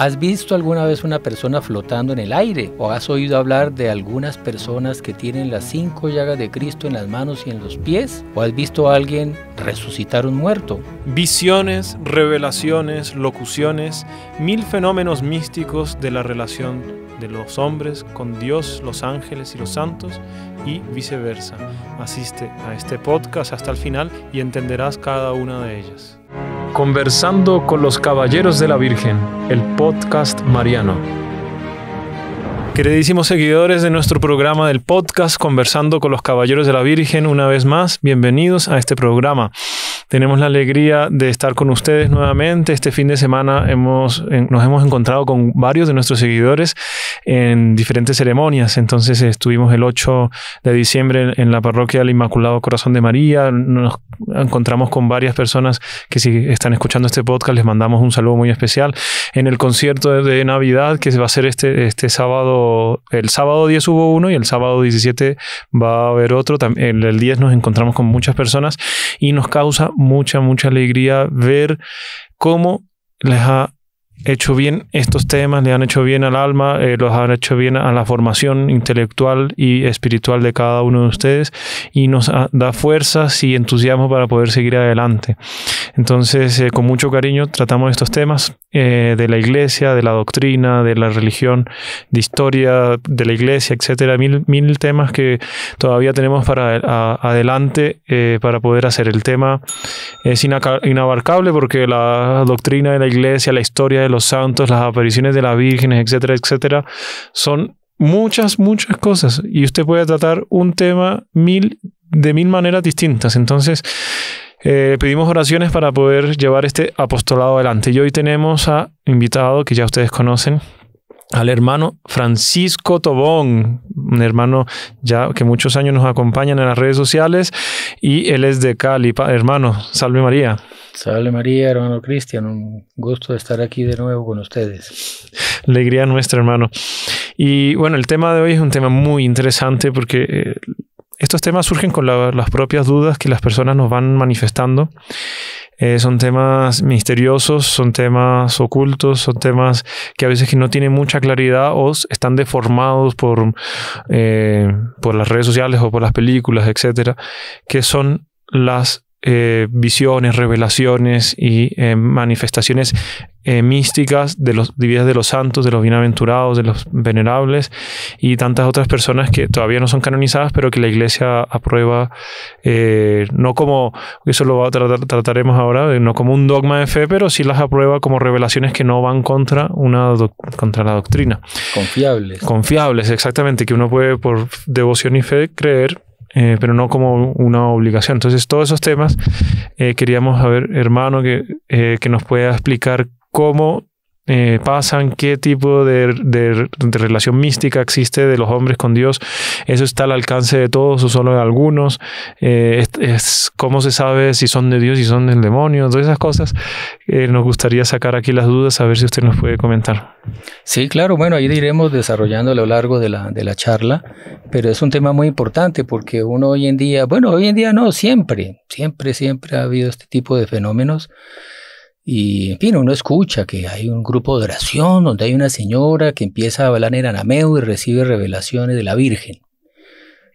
¿Has visto alguna vez una persona flotando en el aire? ¿O has oído hablar de algunas personas que tienen las cinco llagas de Cristo en las manos y en los pies? ¿O has visto a alguien resucitar un muerto? Visiones, revelaciones, locuciones, mil fenómenos místicos de la relación de los hombres con Dios, los ángeles y los santos y viceversa. Asiste a este podcast hasta el final y entenderás cada una de ellas. Conversando con los Caballeros de la Virgen, el podcast mariano. Queridísimos seguidores de nuestro programa del podcast Conversando con los Caballeros de la Virgen, una vez más, bienvenidos a este programa. Tenemos la alegría de estar con ustedes nuevamente. Este fin de semana hemos, nos hemos encontrado con varios de nuestros seguidores en diferentes ceremonias. Entonces estuvimos el 8 de diciembre en la parroquia del Inmaculado Corazón de María. Nos encontramos con varias personas que si están escuchando este podcast les mandamos un saludo muy especial. En el concierto de Navidad que se va a ser este, este sábado, el sábado 10 hubo uno y el sábado 17 va a haber otro. El, el 10 nos encontramos con muchas personas y nos causa mucha, mucha alegría ver cómo les ha hecho bien estos temas, le han hecho bien al alma, eh, los han hecho bien a la formación intelectual y espiritual de cada uno de ustedes y nos da fuerzas y entusiasmo para poder seguir adelante. Entonces, eh, con mucho cariño tratamos estos temas eh, de la iglesia, de la doctrina, de la religión, de historia de la iglesia, etcétera. Mil, mil temas que todavía tenemos para adelante eh, para poder hacer. El tema es inabarcable porque la doctrina de la iglesia, la historia de los santos, las apariciones de las vírgenes, etcétera, etcétera, son muchas, muchas cosas. Y usted puede tratar un tema mil, de mil maneras distintas. Entonces, eh, pedimos oraciones para poder llevar este apostolado adelante. Y hoy tenemos a invitado que ya ustedes conocen, al hermano Francisco Tobón, un hermano ya que muchos años nos acompaña en las redes sociales y él es de Cali. hermano, salve María. Salve María, hermano Cristian, un gusto estar aquí de nuevo con ustedes. Alegría nuestra, hermano. Y bueno, el tema de hoy es un tema muy interesante porque eh, estos temas surgen con las propias dudas que las personas nos van manifestando. Eh, son temas misteriosos, son temas ocultos, son temas que a veces no tienen mucha claridad o están deformados por, eh, por las redes sociales o por las películas, etcétera, que son las eh, visiones, revelaciones y eh, manifestaciones eh, místicas de los de los santos, de los bienaventurados, de los venerables y tantas otras personas que todavía no son canonizadas, pero que la iglesia aprueba, no como, eso lo va a tratar, trataremos ahora, no como un dogma de fe, pero sí las aprueba como revelaciones que no van contra, una contra la doctrina. Confiables. Confiables, exactamente, que uno puede por devoción y fe creer eh, pero no como una obligación. Entonces, todos esos temas eh, queríamos saber, hermano, que, eh, que nos pueda explicar cómo eh, pasan, qué tipo de, de, relación mística existe de los hombres con Dios. Eso está al alcance de todos o solo de algunos. Eh, es, cómo se sabe si son de Dios, y son del demonio, todas esas cosas. Eh, nos gustaría sacar aquí las dudas, a ver si usted nos puede comentar. Sí, claro, bueno, ahí iremos desarrollando a lo largo de la, de la charla, pero es un tema muy importante porque uno hoy en día, bueno, hoy en día no, siempre, siempre, siempre ha habido este tipo de fenómenos y en fin, uno escucha que hay un grupo de oración donde hay una señora que empieza a hablar en anameo y recibe revelaciones de la Virgen.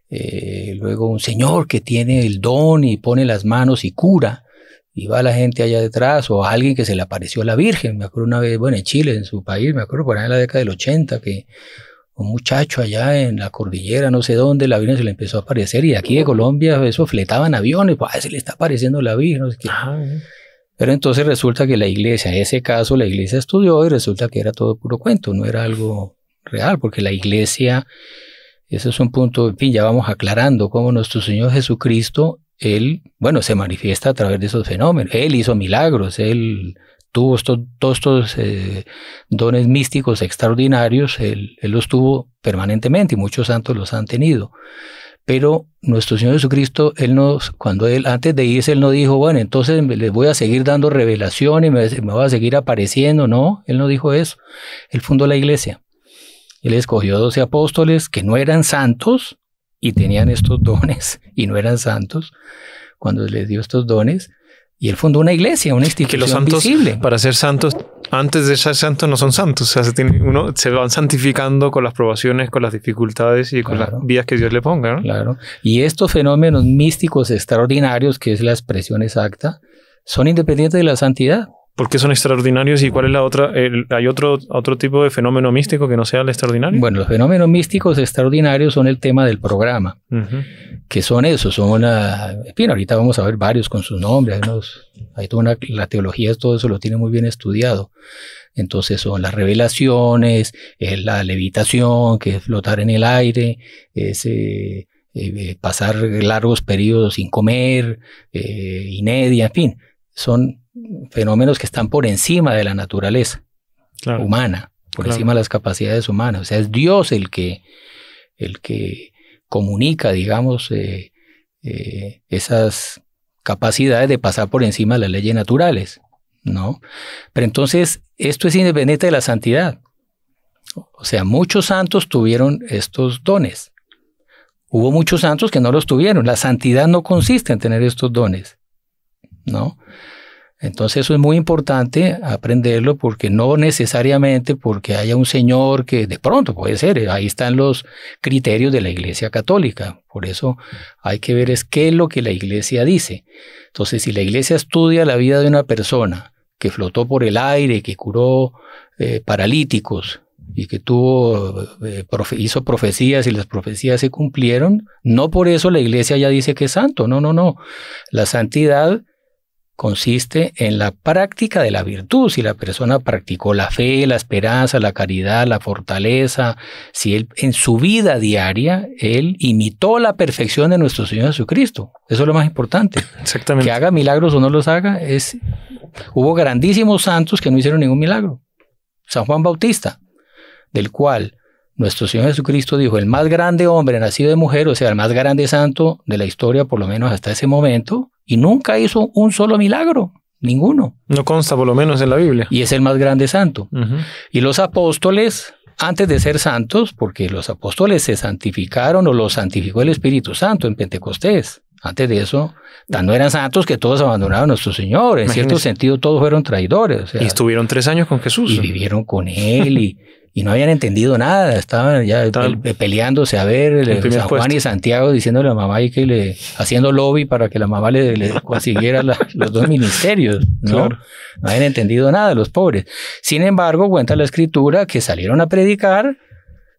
Eh, luego un señor que tiene el don y pone las manos y cura. Y va la gente allá detrás o alguien que se le apareció a la Virgen. Me acuerdo una vez, bueno, en Chile, en su país, me acuerdo por ahí en la década del 80, que un muchacho allá en la cordillera, no sé dónde, la Virgen se le empezó a aparecer. Y aquí en uh. Colombia, eso fletaban aviones, pues, ah, se le está apareciendo la Virgen. No sé qué. Pero entonces resulta que la iglesia, en ese caso la iglesia estudió y resulta que era todo puro cuento, no era algo real, porque la iglesia, ese es un punto, en fin, ya vamos aclarando cómo nuestro Señor Jesucristo, Él, bueno, se manifiesta a través de esos fenómenos, Él hizo milagros, Él tuvo todos estos eh, dones místicos extraordinarios, él los tuvo permanentemente y muchos santos los han tenido. Pero nuestro Señor Jesucristo, Él nos, cuando Él, antes de irse, Él no dijo, bueno, entonces les voy a seguir dando revelación y me voy a seguir apareciendo. No, Él no dijo eso. Él fundó la iglesia. Él escogió 12 apóstoles que no eran santos y tenían estos dones y no eran santos cuando les dio estos dones. Y él fundó una iglesia, una institución visible. Para ser santos antes de ser santos no son santos. O sea, se uno se van santificando con las probaciones, con las dificultades y con las vías que Dios le ponga. ¿no? Claro. Y estos fenómenos místicos extraordinarios, que es la expresión exacta, son independientes de la santidad. ¿Por qué son extraordinarios y cuál es la otra? ¿Hay otro, otro tipo de fenómeno místico que no sea el extraordinario? Bueno, los fenómenos místicos extraordinarios son el tema del programa, que son esos, son una... En fin, ahorita vamos a ver varios con sus nombres, hay, toda una, la teología, todo eso lo tiene muy bien estudiado. Entonces son las revelaciones, eh, la levitación, que es flotar en el aire, eh, eh, pasar largos periodos sin comer, eh, inedia, en fin, son fenómenos que están por encima de la naturaleza humana, por encima de las capacidades humanas. O sea, es Dios el que, el que comunica, digamos, eh, eh, esas capacidades de pasar por encima de las leyes naturales, ¿no? Pero entonces, esto es independiente de la santidad. O sea, muchos santos tuvieron estos dones. Hubo muchos santos que no los tuvieron. La santidad no consiste en tener estos dones, ¿no? Entonces eso es muy importante aprenderlo porque no necesariamente porque haya un señor que de pronto puede ser, eh, ahí están los criterios de la Iglesia Católica. Por eso hay que ver es qué es lo que la Iglesia dice. Entonces si la Iglesia estudia la vida de una persona que flotó por el aire, que curó eh, paralíticos y que tuvo, eh, hizo profecías y las profecías se cumplieron, no por eso la Iglesia ya dice que es santo, no, no, no. La santidad consiste en la práctica de la virtud. Si la persona practicó la fe, la esperanza, la caridad, la fortaleza, si él en su vida diaria, él imitó la perfección de nuestro Señor Jesucristo. Eso es lo más importante. Exactamente. Que haga milagros o no los haga, es... Hubo grandísimos santos que no hicieron ningún milagro. San Juan Bautista, del cual nuestro Señor Jesucristo dijo, el más grande hombre nacido de mujer, o sea, el más grande santo de la historia, por lo menos hasta ese momento, y nunca hizo un solo milagro, ninguno. No consta por lo menos en la Biblia. Y es el más grande santo. Y los apóstoles, antes de ser santos, porque los apóstoles se santificaron o los santificó el Espíritu Santo en Pentecostés. Antes de eso, tan no eran santos que todos abandonaron a nuestro Señor. En cierto sentido, todos fueron traidores. y estuvieron tres años con Jesús. Y vivieron con Él y y no habían entendido nada, estaban ya peleándose a ver, el, Juan y Santiago diciéndole a mamá y que le, haciendo lobby para que la mamá le, consiguiera los dos ministerios, ¿no? No habían entendido nada los pobres. Sin embargo, cuenta la escritura que salieron a predicar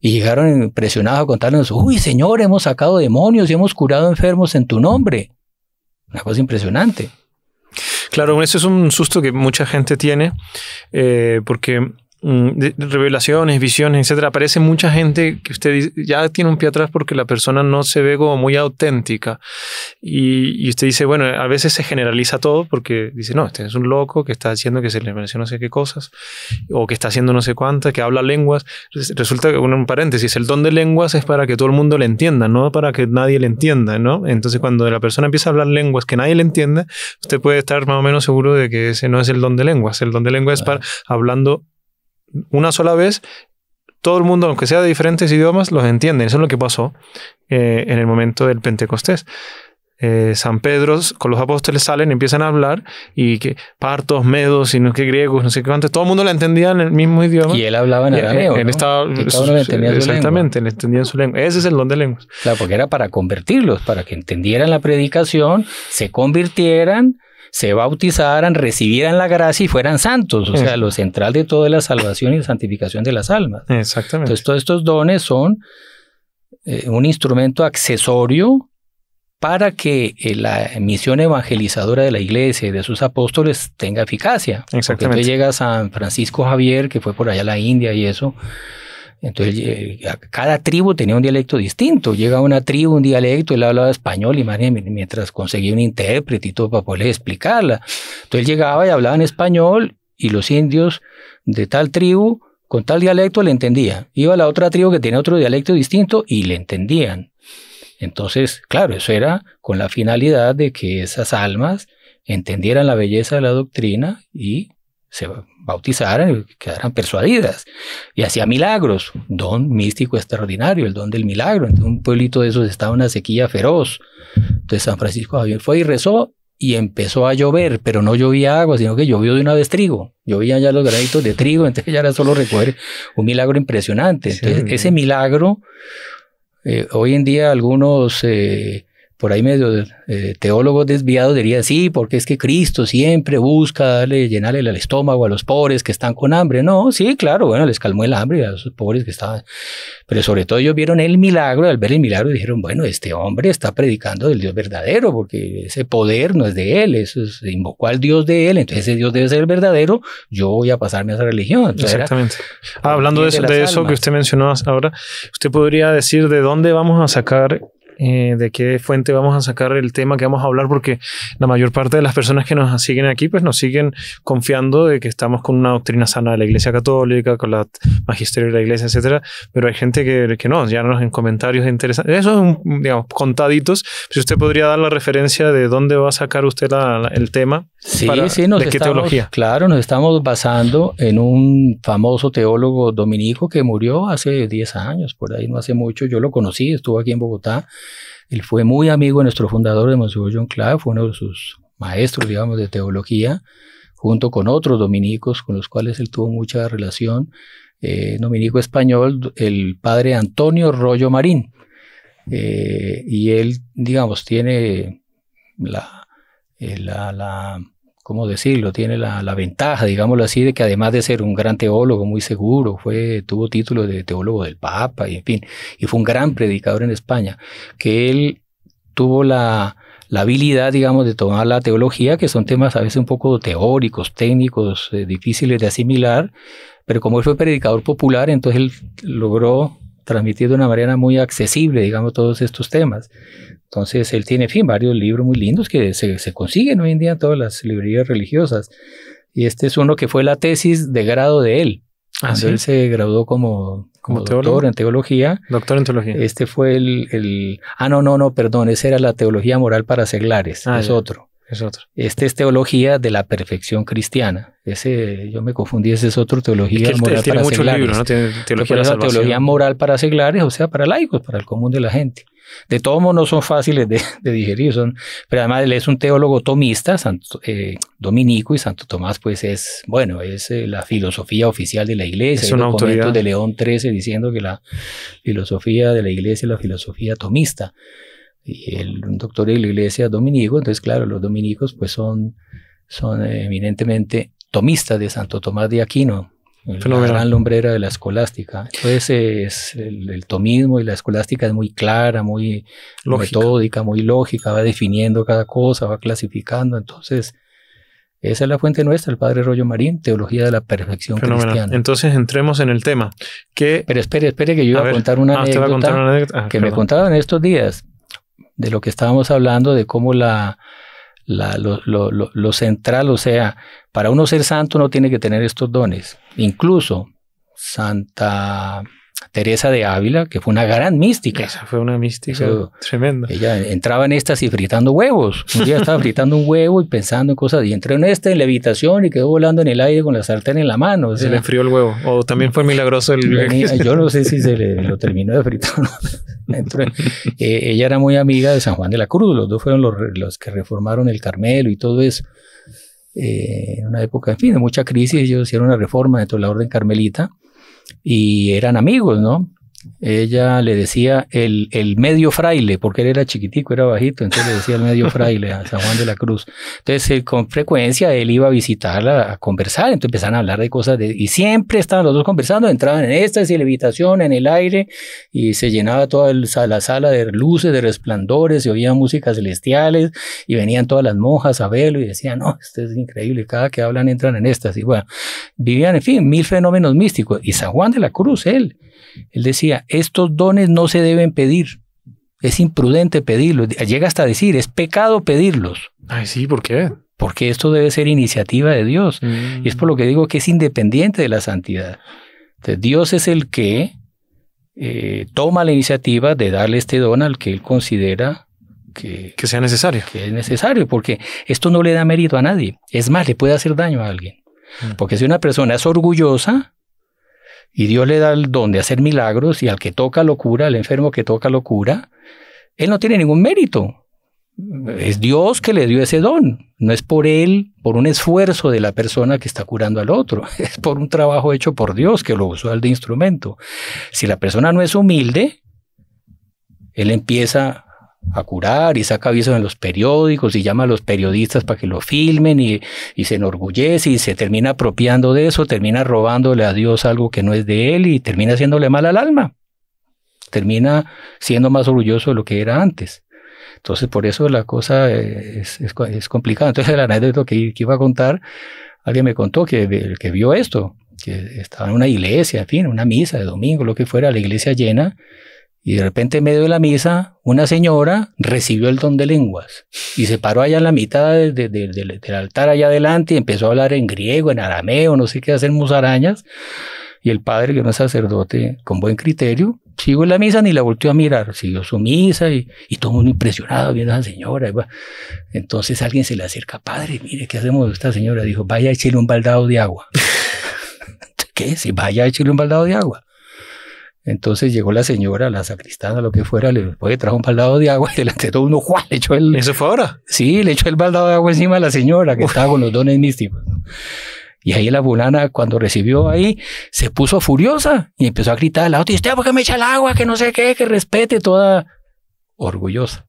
y llegaron impresionados a contarnos, uy Señor, hemos sacado demonios y hemos curado enfermos en tu nombre. Una cosa impresionante. Claro, eso es un susto que mucha gente tiene, eh, porque Mm, revelaciones, visiones, etcétera, aparece mucha gente que usted ya tiene un pie atrás porque la persona no se ve como muy auténtica. Y, usted dice, bueno, a veces se generaliza todo porque dice, no, este es un loco que está haciendo que se le menciona no sé qué cosas, o que está haciendo no sé cuántas, que habla lenguas. Resulta que, un paréntesis, el don de lenguas es para que todo el mundo le entienda, no para que nadie le entienda, ¿no? Entonces, cuando la persona empieza a hablar lenguas que nadie le entiende, usted puede estar más o menos seguro de que ese no es el don de lenguas. El don de lenguas es para hablando una sola vez, todo el mundo, aunque sea de diferentes idiomas, los entiende. Eso es lo que pasó eh, en el momento del Pentecostés. Eh, San Pedro con los apóstoles salen, empiezan a hablar y que partos, medos y no griegos, no sé qué antes, todo el mundo lo entendía en el mismo idioma. Y él hablaba en arameo. Él, estaba, exactamente, entendía en su lengua. Ese es el don de lenguas. Claro, porque era para convertirlos, para que entendieran la predicación, se convirtieran se bautizaran, recibieran la gracia y fueran santos. O sea, lo central de toda la salvación y santificación de las almas. Exactamente. Entonces, todos estos dones son eh, un instrumento accesorio para que eh, la misión evangelizadora de la iglesia y de sus apóstoles tenga eficacia. Exactamente. entonces llega San Francisco Javier, que fue por allá a la India y eso, entonces, eh, cada tribu tenía un dialecto distinto. Llegaba una tribu, un dialecto, él hablaba español, y mientras conseguía un intérprete y todo para poder explicarla. Entonces, él llegaba y hablaba en español, y los indios de tal tribu, con tal dialecto, le entendían. Iba a la otra tribu que tenía otro dialecto distinto y le entendían. Entonces, claro, eso era con la finalidad de que esas almas entendieran la belleza de la doctrina y se bautizaran y quedaran persuadidas. Y hacía milagros, don místico extraordinario, el don del milagro. en un pueblito de esos estaba una sequía feroz. Entonces, San Francisco Javier fue y rezó y empezó a llover, pero no llovía agua, sino que llovió de una vez trigo. Llovían ya los granitos de trigo, entonces ya era solo recoger un milagro impresionante. Entonces, ese milagro, eh, hoy en día algunos... Eh, por ahí medio eh, teólogo desviado diría, sí, porque es que Cristo siempre busca darle, llenarle el estómago a los pobres que están con hambre. No, sí, claro, bueno, les calmó el hambre a esos pobres que estaban. Pero sobre todo ellos vieron el milagro, al ver el milagro dijeron, bueno, este hombre está predicando del Dios verdadero, porque ese poder no es de él, eso invocó al Dios de él, entonces ese Dios debe ser el verdadero, yo voy a pasarme a esa religión. Exactamente. Ah, hablando de, eso, de eso que usted mencionó ahora, usted podría decir de dónde vamos a sacar eh, de qué fuente vamos a sacar el tema que vamos a hablar, porque la mayor parte de las personas que nos siguen aquí, pues nos siguen confiando de que estamos con una doctrina sana de la Iglesia Católica, con la magisterio de la Iglesia, etcétera, pero hay gente que, que no, ya nos en comentarios interesantes, eso es, digamos, contaditos, si usted podría dar la referencia de dónde va a sacar usted el tema, sí, sí, de qué teología. Claro, nos estamos basando en un famoso teólogo dominico que murió hace 10 años, por ahí no hace mucho, yo lo conocí, estuvo aquí en Bogotá, él fue muy amigo de nuestro fundador, de Monseñor John Clave, fue uno de sus maestros, digamos, de teología, junto con otros dominicos con los cuales él tuvo mucha relación, eh, dominico español, el padre Antonio Rollo Marín. Eh, y él, digamos, tiene la, eh, la, la ¿cómo decirlo? Tiene la, ventaja, digámoslo así, de que además de ser un gran teólogo muy seguro, fue, tuvo título de teólogo del Papa y en fin, y fue un gran predicador en España, que él tuvo la, habilidad, digamos, de tomar la teología, que son temas a veces un poco teóricos, técnicos, eh, difíciles de asimilar, pero como él fue predicador popular, entonces él logró transmitir de una manera muy accesible, digamos, todos estos temas. Entonces, él tiene, fin, varios libros muy lindos que se, consiguen hoy en día en todas las librerías religiosas. Y este es uno que fue la tesis de grado de él. Ah, él se graduó como, como, doctor en teología. Doctor en teología. Este fue el, Ah, no, no, no, perdón. Esa era la teología moral para seglares. Ah, es otro es Este es teología de la perfección cristiana. Ese, yo me confundí, ese es otro teología moral para seglares. o sea, para laicos, para el común de la gente. De todos modos, no son fáciles de, digerir, son, pero además él es un teólogo tomista, Santo, eh, dominico, y Santo Tomás, pues es, bueno, es eh, la filosofía oficial de la iglesia. Es una autoridad. de León XIII diciendo que la filosofía de la iglesia es la filosofía tomista y el, doctor de la iglesia dominico, entonces claro, los dominicos pues son, son eh, eminentemente tomistas de Santo Tomás de Aquino, la gran lumbrera de la escolástica. Entonces es el, tomismo y la escolástica es muy clara, muy metódica, muy lógica, va definiendo cada cosa, va clasificando. Entonces, esa es la fuente nuestra, el padre Rollo Marín, Teología de la Perfección Cristiana. Entonces entremos en el tema. Pero espere, espere que yo iba a, contar, una ah, anécdota ah, que me contaban estos días de lo que estábamos hablando, de cómo la, lo, central, o sea, para uno ser santo no tiene que tener estos dones. Incluso Santa Teresa de Ávila, que fue una gran mística. Esa fue una mística tremenda. Ella entraba en estas y fritando huevos. Un día estaba fritando un huevo y pensando en cosas. Y entró en esta en la habitación y quedó volando en el aire con la sartén en la mano. se le enfrió el huevo. O también fue milagroso el. Yo no sé si se le, lo terminó de fritar. Eh, ella era muy amiga de San Juan de la Cruz. Los dos fueron los, que reformaron el Carmelo y todo eso. Eh, en una época, en fin, de mucha crisis, ellos hicieron una reforma dentro de la orden carmelita y eran amigos, ¿no? ella le decía el, medio fraile, porque él era chiquitico, era bajito, entonces le decía el medio fraile a San Juan de la Cruz. Entonces, eh, con frecuencia él iba a visitarla, a conversar, entonces empezaban a hablar de cosas, y siempre estaban los dos conversando, entraban en y la habitación en el aire, y se llenaba toda la sala de luces, de resplandores, y oían músicas celestiales, y venían todas las monjas a verlo, y decían, no, esto es increíble, cada que hablan entran en y Bueno, vivían, en fin, mil fenómenos místicos, y San Juan de la Cruz, él, él decía, estos dones no se deben pedir. Es imprudente pedirlos. Llega hasta decir, es pecado pedirlos. Ay, sí, ¿por qué? Porque esto debe ser iniciativa de Dios. Mm. Y es por lo que digo que es independiente de la santidad. Entonces, Dios es el que eh, toma la iniciativa de darle este don al que él considera que, que sea necesario. Que es necesario, porque esto no le da mérito a nadie. Es más, le puede hacer daño a alguien. Mm. Porque si una persona es orgullosa, y Dios le da el don de hacer milagros y al que toca locura, al enfermo que toca lo cura. Él no tiene ningún mérito. Es Dios que le dio ese don. No es por él, por un esfuerzo de la persona que está curando al otro. Es por un trabajo hecho por Dios que lo usó al de instrumento. Si la persona no es humilde, él empieza a curar y saca avisos en los periódicos y llama a los periodistas para que lo filmen y, se enorgullece y se termina apropiando de eso, termina robándole a Dios algo que no es de él y termina haciéndole mal al alma. Termina siendo más orgulloso de lo que era antes. Entonces, por eso la cosa eh, es, es, complicada. Entonces, la anécdota que, que iba a contar, alguien me contó que, que vio esto, que estaba en una iglesia, en fin, una misa de domingo, lo que fuera, la iglesia llena y de repente en medio de la misa, una señora recibió el don de lenguas y se paró allá en la mitad del altar allá adelante y empezó a hablar en griego, en arameo, no sé qué, hacer musarañas. Y el padre, que no es sacerdote con buen criterio, siguió la misa ni la volteó a mirar, siguió su misa y, y todo muy impresionado viendo a esa señora. Entonces alguien se le acerca, padre, mire, ¿qué hacemos de esta señora? Dijo, vaya a echarle un baldado de agua. ¿Qué? Si vaya a echarle un baldado de agua. Entonces llegó la señora, la sacristana, lo que fuera, le después trajo un baldado de agua y delante de todo uno, ¡juá! le echó el... ¿Eso fue ahora? Sí, le echó el baldado de agua encima a la señora que estaba con los dones místicos. Y ahí la fulana, cuando recibió ahí, se puso furiosa y empezó a gritar al lado, usted por qué me echa el agua? Que no sé qué, que respete, toda orgullosa.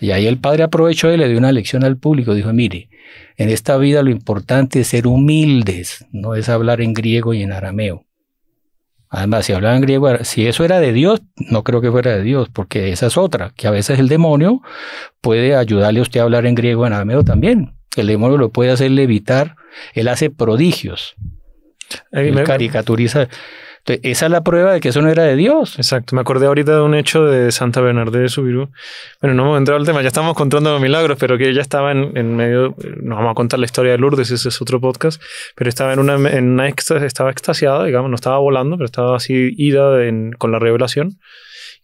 Y ahí el padre aprovechó y le dio una lección al público. Dijo, mire, en esta vida lo importante es ser humildes, no es hablar en griego y en arameo. Además, si en griego, si eso era de Dios, no creo que fuera de Dios, porque esa es otra, que a veces el demonio puede ayudarle a usted a hablar en griego en arameo también. El demonio lo puede hacer levitar, él hace prodigios. Él caricaturiza. Entonces, esa es la prueba de que eso no era de Dios. Exacto. Me acordé ahorita de un hecho de Santa Bernardé de Subirú. Bueno, no hemos entrado al tema, ya estamos contando los milagros, pero que ella estaba en, medio. Nos vamos a contar la historia de Lourdes, ese es otro podcast. Pero estaba en una, en una extasiada, estaba extasiada, digamos, no estaba volando, pero estaba así ida con la revelación.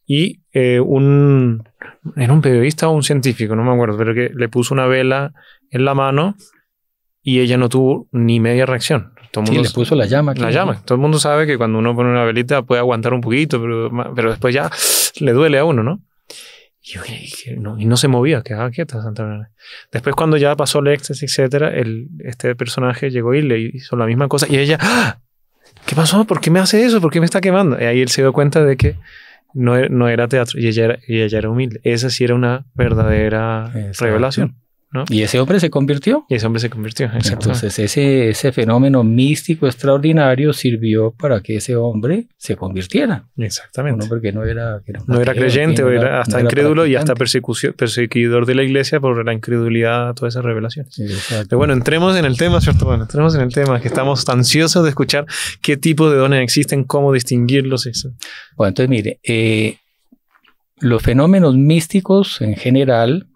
Y eh, un. Era un periodista o un científico, no me acuerdo, pero que le puso una vela en la mano y ella no tuvo ni media reacción. Todo le puso la llama. La llama. Todo el mundo sabe que cuando uno pone una velita puede aguantar un poquito, pero, pero después ya le duele a uno, ¿no? Y, no, y no, se movía, quedaba quieta Después cuando ya pasó el éxtasis, etcétera, el, este personaje llegó y le hizo la misma cosa y ella, ¡Ah! ¿qué pasó? ¿Por qué me hace eso? ¿Por qué me está quemando? Y ahí él se dio cuenta de que no, no era teatro y ella era, y ella era humilde. Esa sí era una verdadera revelación. Y ese hombre se convirtió. Y ese hombre se convirtió, Entonces ese, ese fenómeno místico extraordinario sirvió para que ese hombre se convirtiera. Exactamente. Un no era, no era creyente, o era hasta incrédulo y hasta perseguidor de la iglesia por la incredulidad a todas esas revelaciones. Pero bueno, entremos en el tema, ¿cierto? entremos en el tema, que estamos ansiosos de escuchar qué tipo de dones existen, cómo distinguirlos. Eso. Bueno, entonces mire, eh, los fenómenos místicos en general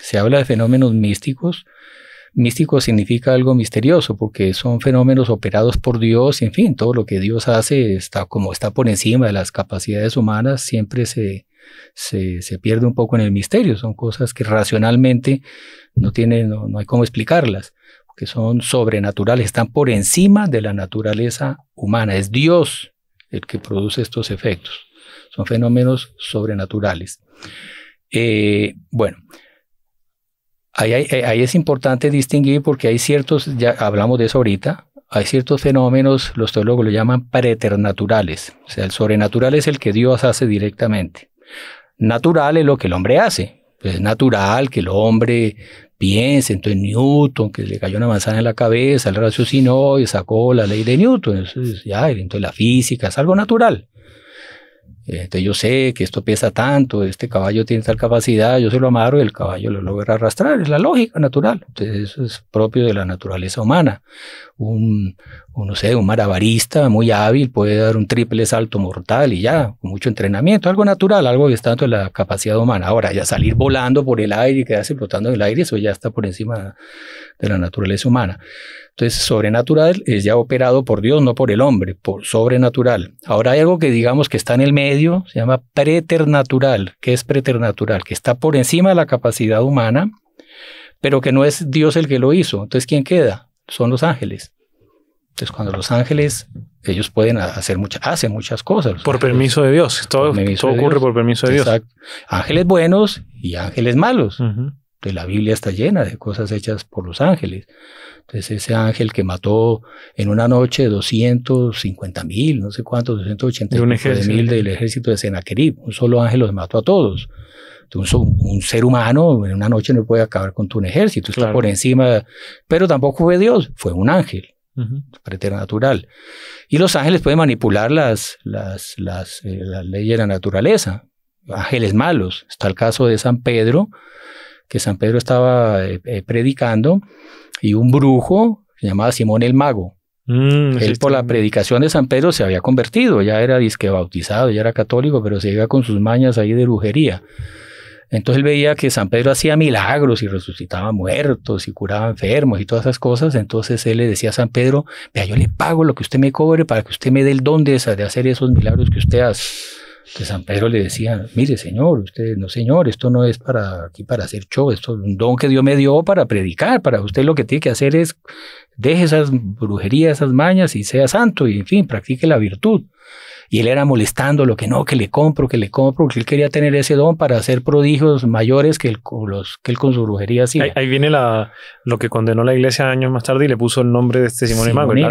se habla de fenómenos místicos. Místico significa algo misterioso porque son fenómenos operados por Dios y en fin, todo lo que Dios hace está como está por encima de las capacidades humanas, siempre se, se, pierde un poco en el misterio. Son cosas que racionalmente no, tienen, no, hay cómo explicarlas porque son sobrenaturales, están por encima de la naturaleza humana. Es Dios el que produce estos efectos. Son fenómenos sobrenaturales. Eh, bueno, eh, ahí, es importante distinguir porque hay ciertos, ya hablamos de eso ahorita, hay ciertos fenómenos, los teólogos lo llaman preternaturales. O sea, el sobrenatural es el que Dios hace directamente. Natural es lo que el hombre hace. Pues es natural que el hombre piense, entonces Newton, que le cayó una manzana en la cabeza, el raciocinó y sacó la ley de Newton, ya, entonces la física, es algo natural. Entonces este, yo sé que esto pesa tanto, este caballo tiene tal capacidad, yo se lo amaro y el caballo lo logra arrastrar. Es la lógica natural. Entonces eso es propio de la naturaleza humana. Un, un no sé, un marabarista muy hábil puede dar un triple salto mortal y ya, mucho entrenamiento, algo natural, algo que está dentro de la capacidad humana. Ahora, ya salir volando por el aire y quedarse flotando en el aire, eso ya está por encima de la naturaleza humana. Entonces, sobrenatural es ya operado por Dios, no por el hombre, por sobrenatural. Ahora hay algo que digamos que está en el medio, se llama preternatural. que es preternatural? Que está por encima de la capacidad humana, pero que no es Dios el que lo hizo. Entonces, ¿quién queda? Son los ángeles. Entonces, cuando los ángeles, ellos pueden hacer muchas, hacen muchas cosas. Por permiso de Dios. Todo, ocurre por permiso de Dios. Ángeles buenos y ángeles malos. Entonces la Biblia está llena de cosas hechas por los ángeles. Entonces ese ángel que mató en una noche 250 mil, no sé cuántos, 280 mil del ejército de Senaquerib, un solo ángel los mató a todos. Entonces un, ser humano en una noche no puede acabar con un ejército, está por encima, pero tampoco fue Dios, fue un ángel. Uh -huh. preternatural. Y los ángeles pueden manipular las, las, las, eh, las leyes de la naturaleza. Ángeles malos. Está el caso de San Pedro, que San Pedro estaba eh, eh, predicando y un brujo se llamaba Simón el Mago. Mm, él por la predicación de San Pedro se había convertido, ya era disque bautizado, ya era católico, pero se iba con sus mañas ahí de brujería. Entonces él veía que San Pedro hacía milagros y resucitaba muertos y curaba enfermos y todas esas cosas. Entonces él le decía a San Pedro, vea, yo le pago lo que usted me cobre para que usted me dé el don de, de hacer esos milagros que usted hace. Que San Pedro le decía, mire señor, usted no señor, esto no es para aquí para hacer show, esto es un don que Dios me dio para predicar, para usted lo que tiene que hacer es deje esas brujerías, esas mañas y sea santo y en fin, practique la virtud. Y él era molestando lo que no, que le compro, que le compro, porque él quería tener ese don para hacer prodigios mayores que, los, que él con su brujería hacía. Ahí, viene la, lo que condenó la iglesia años más tarde y le puso el nombre de este Simón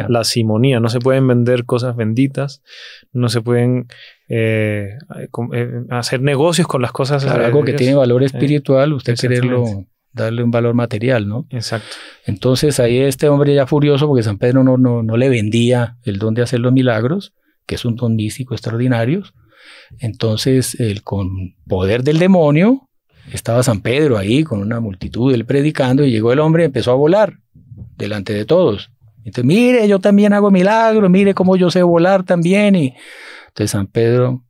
la simonía. No se pueden vender cosas benditas, no se pueden eh, eh, hacer negocios con las cosas. Eh, algo que tiene valor espiritual, usted quererlo darle un valor material, ¿no? Exacto. Entonces ahí este hombre ya furioso porque San Pedro no, no, no le vendía el don de hacer los milagros, que es un don místico extraordinario. Entonces, el, con poder del demonio, estaba San Pedro ahí con una multitud, él predicando, y llegó el hombre y empezó a volar delante de todos. Entonces, mire, yo también hago milagros, mire cómo yo sé volar también. Y de San Pedro,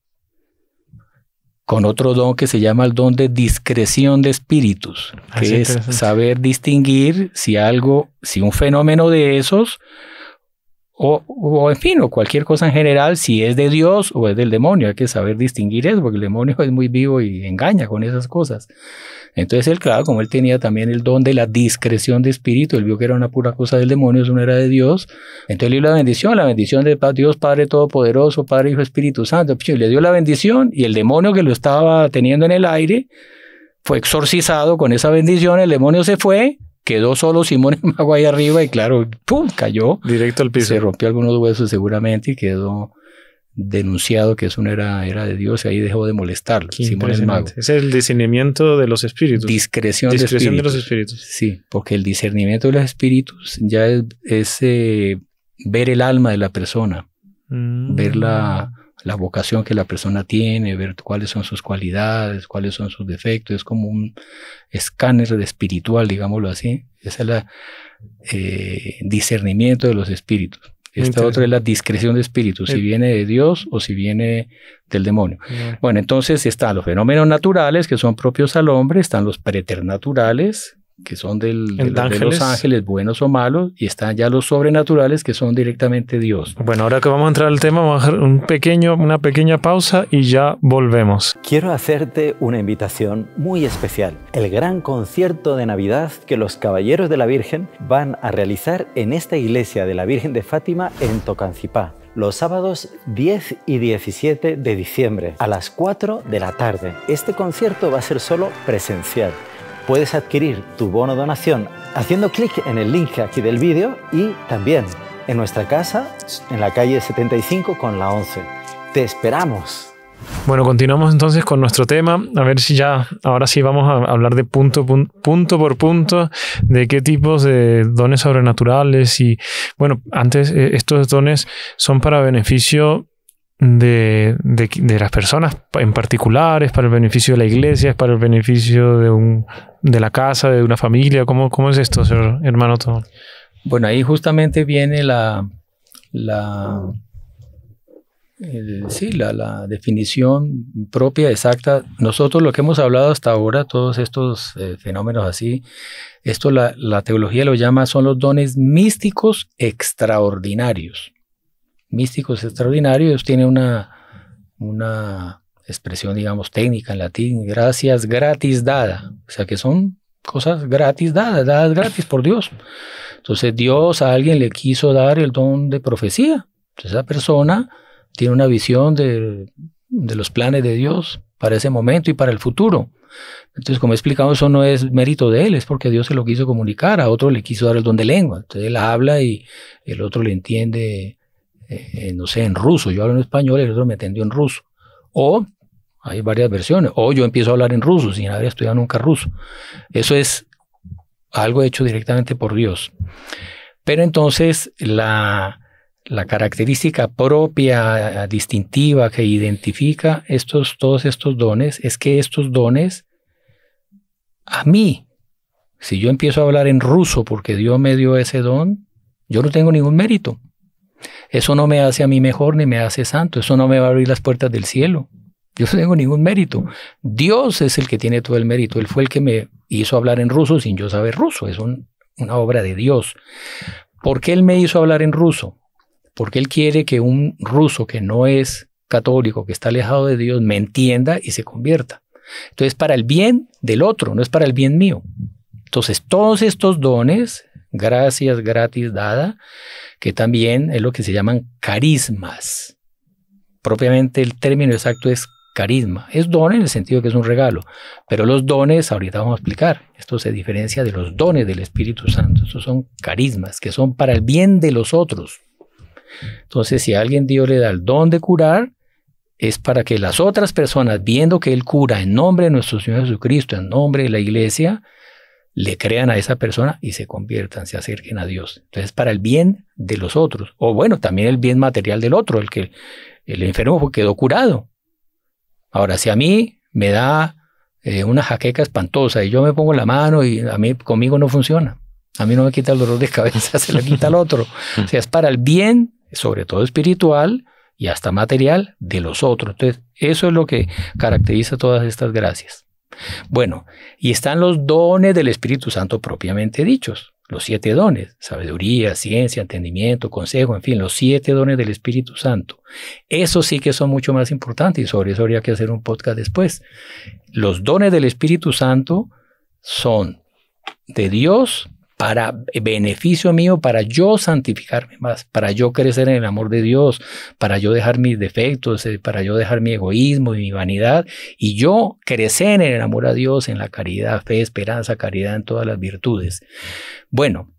con otro don que se llama el don de discreción de espíritus, que es saber distinguir si algo, si un fenómeno de esos o, en fin, o cualquier cosa en general, si es de Dios o es del demonio, hay que saber distinguir eso, porque el demonio es muy vivo y engaña con esas cosas. Entonces él, claro, como él tenía también el don de la discreción de espíritu, él vio que era una pura cosa del demonio, eso no era de Dios. Entonces le dio la bendición, la bendición de Dios Padre Todopoderoso, Padre Hijo Espíritu Santo, le dio la bendición y el demonio que lo estaba teniendo en el aire fue exorcizado con esa bendición, el demonio se fue, quedó solo Simón el Mago ahí arriba y claro, ¡pum! cayó. Directo al piso. Se rompió algunos huesos seguramente y quedó denunciado que eso no era, era de Dios y ahí dejó de molestar Simón el Mago. Es el discernimiento de los espíritus. Discreción, de, los espíritus. Sí, porque el discernimiento de los espíritus ya es, eh, ver el alma de la persona, mm. ver verla la vocación que la persona tiene, ver cuáles son sus cualidades, cuáles son sus defectos, es como un escáner espiritual, digámoslo así. es la eh, discernimiento de los espíritus. Esta otra es la discreción de espíritu, si viene de Dios o si viene del demonio. Bueno, entonces están los fenómenos naturales que son propios al hombre, están los preternaturales, que son del, de, los ángeles, buenos o malos, y están ya los sobrenaturales, que son directamente Dios. Bueno, ahora que vamos a entrar al tema, vamos a hacer un pequeño, una pequeña pausa y ya volvemos. Quiero hacerte una invitación muy especial. El gran concierto de Navidad que los Caballeros de la Virgen van a realizar en esta iglesia de la Virgen de Fátima en Tocancipá los sábados 10 y 17 de diciembre a las 4 de la tarde. Este concierto va a ser solo presencial puedes adquirir tu bono donación haciendo clic en el link aquí del vídeo y también en nuestra casa, en la calle 75 con la 11. Te esperamos. Bueno, continuamos entonces con nuestro tema, a ver si ya, ahora sí vamos a hablar de punto, por punto, de qué tipos de dones sobrenaturales y, bueno, antes eh, estos dones son para beneficio de, las personas en particular, es para el beneficio de la iglesia, es para el beneficio de, un, de la casa, de una familia. ¿Cómo, es esto, hermano Tom? Bueno, ahí justamente viene la, la, la, definición propia, exacta. Nosotros lo que hemos hablado hasta ahora, todos estos eh, fenómenos así, esto la, la teología lo llama, son los dones místicos extraordinarios místicos extraordinarios, tiene una, una expresión, digamos, técnica en latín, gracias gratis dada, o sea que son cosas gratis dadas, dadas gratis por Dios. Entonces Dios a alguien le quiso dar el don de profecía, entonces esa persona tiene una visión de, de los planes de Dios para ese momento y para el futuro. Entonces, como he explicado, eso no es mérito de él, es porque Dios se lo quiso comunicar, a otro le quiso dar el don de lengua. Entonces él habla y el otro le entiende eh, eh, no sé, en ruso, yo hablo en español, y el otro me atendió en ruso. O hay varias versiones, o yo empiezo a hablar en ruso sin haber estudiado nunca ruso. Eso es algo hecho directamente por Dios. Pero entonces la, la característica propia, distintiva que identifica estos, todos estos dones es que estos dones a mí, si yo empiezo a hablar en ruso porque Dios me dio ese don, yo no tengo ningún mérito. Eso no me hace a mí mejor ni me hace santo. Eso no me va a abrir las puertas del cielo. Yo no tengo ningún mérito. Dios es el que tiene todo el mérito. Él fue el que me hizo hablar en ruso sin yo saber ruso. Es una obra de Dios. ¿Por qué Él me hizo hablar en ruso? Porque Él quiere que un ruso que no es católico, que está alejado de Dios, me entienda y se convierta. Entonces, para el bien del otro, no es para el bien mío. Entonces, todos estos dones gracias gratis dada, que también es lo que se llaman carismas. Propiamente el término exacto es carisma. Es don en el sentido que es un regalo, pero los dones, ahorita vamos a explicar, esto se diferencia de los dones del Espíritu Santo. Estos son carismas que son para el bien de los otros. Entonces, si a alguien Dios le da el don de curar, es para que las otras personas, viendo que Él cura en nombre de nuestro Señor Jesucristo, en nombre de la iglesia, le crean a esa persona y se conviertan, se acerquen a Dios. Entonces, para el bien de los otros, o bueno, también el bien material del otro, el que el enfermo quedó curado. Ahora, si a mí me da eh, una jaqueca espantosa y yo me pongo la mano y a mí conmigo no funciona, a mí no me quita el dolor de cabeza, se lo quita al otro. O sea, es para el bien, sobre todo espiritual y hasta material, de los otros. Entonces, eso es lo que caracteriza todas estas gracias. Bueno, y están los dones del Espíritu Santo propiamente dichos, los siete dones, sabiduría, ciencia, entendimiento, consejo, en fin, los siete dones del Espíritu Santo. Eso sí que son mucho más importantes y sobre eso habría que hacer un podcast después. Los dones del Espíritu Santo son de Dios para beneficio mío, para yo santificarme más, para yo crecer en el amor de Dios, para yo dejar mis defectos, eh, para yo dejar mi egoísmo y mi vanidad, y yo crecer en el amor a Dios, en la caridad, fe, esperanza, caridad, en todas las virtudes. Bueno,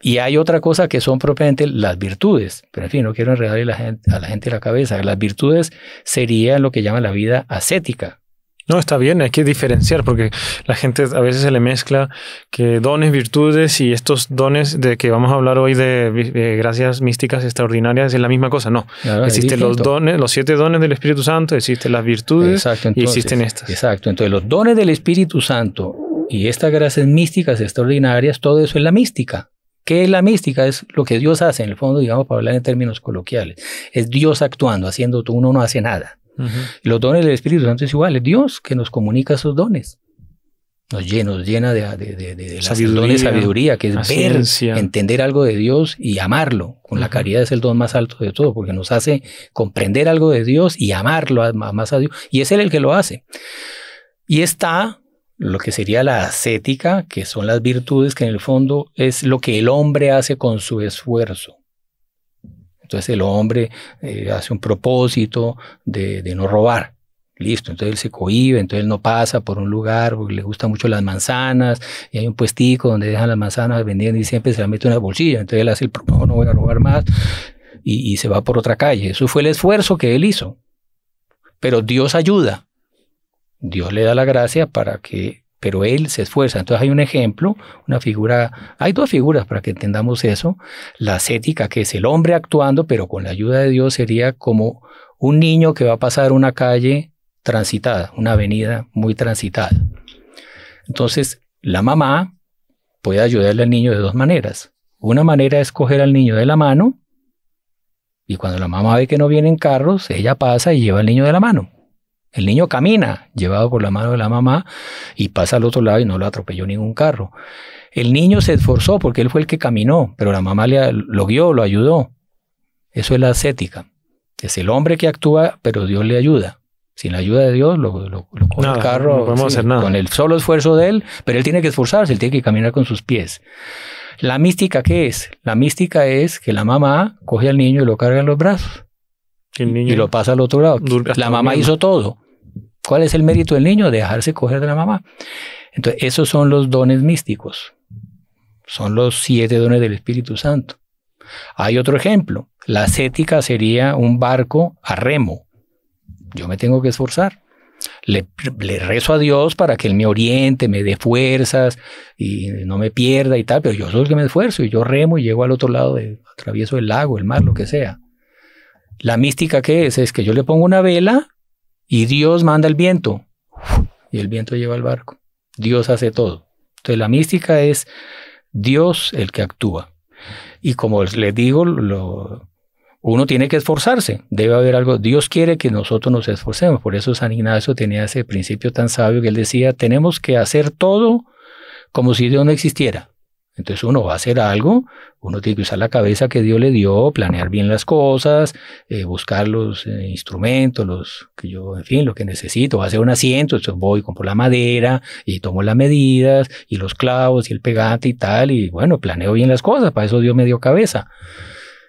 y hay otra cosa que son propiamente las virtudes, pero en fin, no quiero enredarle a la gente, a la, gente la cabeza. Las virtudes serían lo que llaman la vida ascética, no, está bien, hay que diferenciar porque la gente a veces se le mezcla que dones, virtudes y estos dones de que vamos a hablar hoy de, gracias místicas extraordinarias es la misma cosa. No, existen los dones, los siete dones del Espíritu Santo, existen las virtudes y existen estas. Exacto, entonces los dones del Espíritu Santo y estas gracias místicas extraordinarias, todo eso es la mística. ¿Qué es la mística? Es lo que Dios hace, en el fondo, digamos, para hablar en términos coloquiales. Es Dios actuando, haciendo uno no hace nada. Los dones del Espíritu Santo es igual, es Dios que nos comunica esos dones. Nos llena, de, de, de, sabiduría, que es ver, entender algo de Dios y amarlo. Con la caridad es el don más alto de todo, porque nos hace comprender algo de Dios y amarlo más a Dios. Y es Él el que lo hace. Y está lo que sería la ascética, que son las virtudes que en el fondo es lo que el hombre hace con su esfuerzo. Entonces el hombre eh, hace un propósito de, no robar. Listo, entonces él se cohibe, entonces él no pasa por un lugar porque le gustan mucho las manzanas y hay un puestico donde dejan las manzanas vendiendo y siempre se las mete una bolsilla. Entonces él hace el propósito, no voy a robar más y, y se va por otra calle. Eso fue el esfuerzo que él hizo. Pero Dios ayuda. Dios le da la gracia para que pero él se esfuerza. Entonces hay un ejemplo, una figura, hay dos figuras para que entendamos eso. La ascética, que es el hombre actuando, pero con la ayuda de Dios sería como un niño que va a pasar una calle transitada, una avenida muy transitada. Entonces, la mamá puede ayudarle al niño de dos maneras. Una manera es coger al niño de la mano y cuando la mamá ve que no vienen carros, ella pasa y lleva al niño de la mano. El niño camina, llevado por la mano de la mamá, y pasa al otro lado y no lo atropelló ningún carro. El niño se esforzó porque él fue el que caminó, pero la mamá le, lo guió, lo ayudó. Eso es la ascética. Es el hombre que actúa, pero Dios le ayuda. Sin la ayuda de Dios, lo, el carro, hacer nada. con el solo esfuerzo de él, pero él tiene que esforzarse, él tiene que caminar con sus pies. ¿La mística qué es? La mística es que la mamá coge al niño y lo carga en los brazos y lo pasa al otro lado. La mamá hizo todo. ¿Cuál es el mérito del niño? Dejarse coger de la mamá. Entonces, esos son los dones místicos. Son los siete dones del Espíritu Santo. Hay otro ejemplo. La ascética sería un barco a remo. Yo me tengo que esforzar. Le, rezo a Dios para que Él me oriente, me dé fuerzas y no me pierda y tal, pero yo soy el que me esfuerzo y yo remo y llego al otro lado, atravieso el lago, el mar, lo que sea. La mística que es es que yo le pongo una vela y Dios manda el viento y el viento lleva el barco. Dios hace todo. Entonces la mística es Dios el que actúa. Y como les digo, uno tiene que esforzarse, debe haber algo. Dios quiere que nosotros nos esforcemos. Por eso San Ignacio tenía ese principio tan sabio que él decía, tenemos que hacer todo como si Dios no existiera. Entonces uno va a hacer algo, uno tiene que usar la cabeza que Dios le dio, planear bien las cosas, eh, buscar los eh, instrumentos, los que yo, en fin, lo que necesito, va a hacer un asiento, entonces voy, compro la madera y tomo las medidas y los clavos y el pegante y tal, y bueno, planeo bien las cosas, para eso Dios me dio cabeza.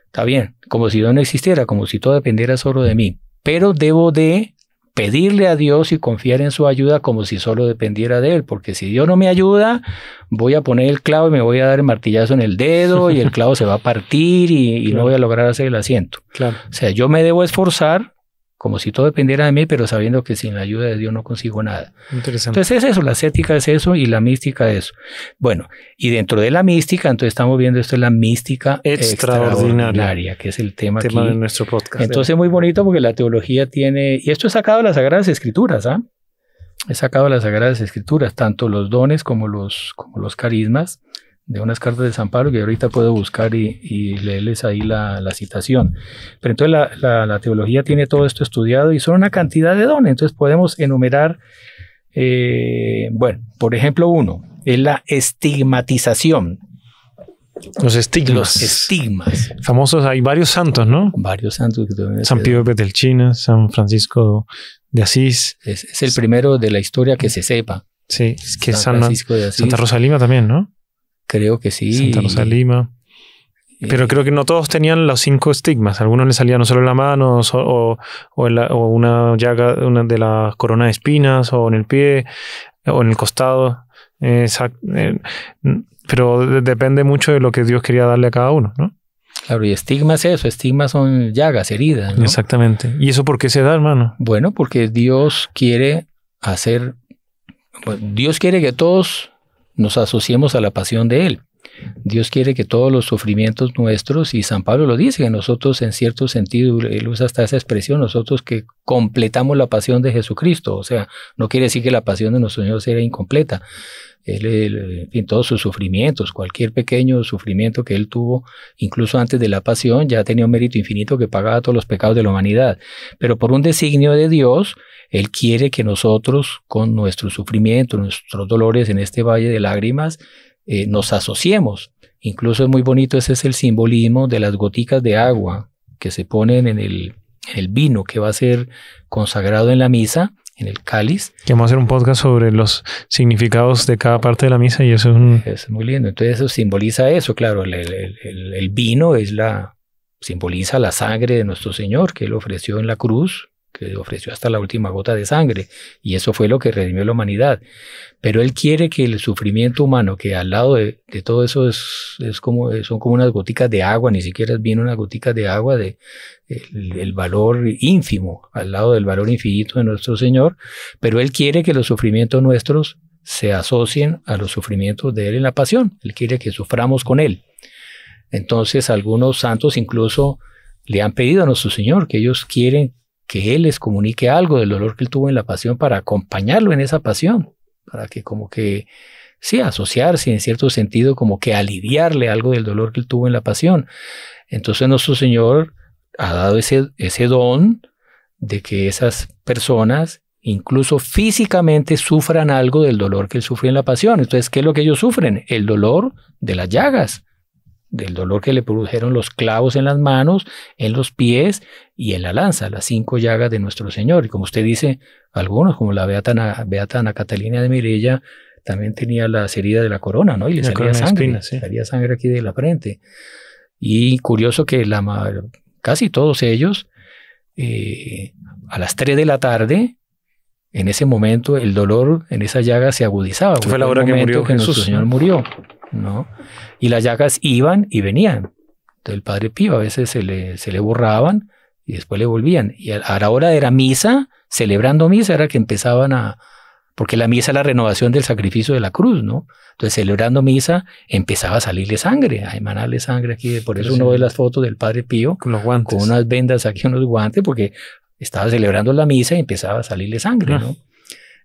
Está bien, como si Dios no existiera, como si todo dependiera solo de mí, pero debo de pedirle a Dios y confiar en su ayuda como si solo dependiera de Él, porque si Dios no me ayuda, voy a poner el clavo y me voy a dar el martillazo en el dedo y el clavo se va a partir y, no voy a lograr hacer el asiento. Claro. O sea, yo me debo esforzar como si todo dependiera de mí, pero sabiendo que sin la ayuda de Dios no consigo nada. Entonces es eso, la ascética es eso y la mística es eso. Bueno, y dentro de la mística, entonces estamos viendo esto es la mística extraordinaria, que es el tema, de nuestro podcast. Entonces eh. es muy bonito porque la teología tiene, y esto es sacado de las Sagradas Escrituras, ¿ah? Es sacado las Sagradas Escrituras, tanto los dones como los, como los carismas de unas cartas de San Pablo que ahorita puedo buscar y, leerles ahí la, citación. Pero entonces la, teología tiene todo esto estudiado y son una cantidad de dones. Entonces podemos enumerar, eh, bueno, por ejemplo, uno, es la estigmatización. Los estigmas. Los estigmas. Famosos, hay varios santos, ¿no? Varios santos. San Pío de Betelchina, San Francisco de Asís. Es, el primero de la historia que se sepa. Sí, es que San Francisco de Asís. Santa Lima también, ¿no? Creo que sí. Santa Rosa Lima. Pero eh, creo que no todos tenían los cinco estigmas. algunos le salían no solo en la mano o, una llaga una de la corona de espinas o en el pie o en el costado. Eh, pero depende mucho de lo que Dios quería darle a cada uno, ¿no? Claro, y estigmas es eso, estigmas son llagas, heridas. Exactamente. ¿Y eso por qué se da, hermano? Bueno, porque Dios quiere hacer, Dios quiere que todos nos asociemos a la pasión de Él. Dios quiere que todos los sufrimientos nuestros, y San Pablo lo dice, nosotros en cierto sentido, él usa hasta esa expresión, nosotros que completamos la pasión de Jesucristo, o sea, no quiere decir que la pasión de nuestro Señor sea incompleta. Él, en fin, todos sus sufrimientos, cualquier pequeño sufrimiento que él tuvo, incluso antes de la pasión, ya tenía un mérito infinito que pagaba todos los pecados de la humanidad. Pero por un designio de Dios, él quiere que nosotros, con nuestro sufrimiento, nuestros dolores en este valle de lágrimas, eh, nos asociemos. Incluso es muy bonito, ese es el simbolismo de las goticas de agua que se ponen en el, vino que va a ser consagrado en la misa, en el cáliz. Que vamos a hacer un podcast sobre los significados de cada parte de la misa y eso es, muy lindo. Entonces eso simboliza eso, claro, el, el vino es la, simboliza la sangre de nuestro Señor que Él ofreció en la cruz que ofreció hasta la última gota de sangre, y eso fue lo que redimió la humanidad. Pero Él quiere que el sufrimiento humano, que al lado de, todo eso es, como, son como unas goticas de agua, ni siquiera es bien una gotica de agua, de el, valor ínfimo, al lado del valor infinito de nuestro Señor, pero Él quiere que los sufrimientos nuestros se asocien a los sufrimientos de Él en la pasión. Él quiere que suframos con Él. Entonces algunos santos incluso le han pedido a nuestro Señor que ellos quieren que Él les comunique algo del dolor que Él tuvo en la pasión para acompañarlo en esa pasión, para que como que, sí, asociarse en cierto sentido, como que aliviarle algo del dolor que Él tuvo en la pasión. Entonces nuestro Señor ha dado ese, ese don de que esas personas incluso físicamente sufran algo del dolor que él sufrió en la pasión. Entonces, ¿qué es lo que ellos sufren? El dolor de las llagas, del dolor que le produjeron los clavos en las manos, en los pies y en la lanza, las cinco llagas de nuestro Señor. Y como usted dice, algunos, como la Beata Ana, Catalina de Mirella, también tenía las heridas de la corona, ¿no? Y le salía sangre, salía sangre aquí de la frente. Y curioso que la, casi todos ellos, eh, a las tres de la tarde, en ese momento el dolor en esa llaga se agudizaba. Fue la hora que murió Jesús. Nuestro Señor murió. ¿no? Y las llagas iban y venían. Entonces el padre Pío a veces se le, se le borraban y después le volvían. Y a la hora de misa, celebrando misa, era que empezaban a... Porque la misa es la renovación del sacrificio de la cruz, ¿no? Entonces, celebrando misa, empezaba a salirle sangre, a emanarle sangre aquí. Por eso uno ve las fotos del Padre Pío con, los con unas vendas aquí, unos guantes, porque estaba celebrando la misa y empezaba a salirle sangre, ¿no?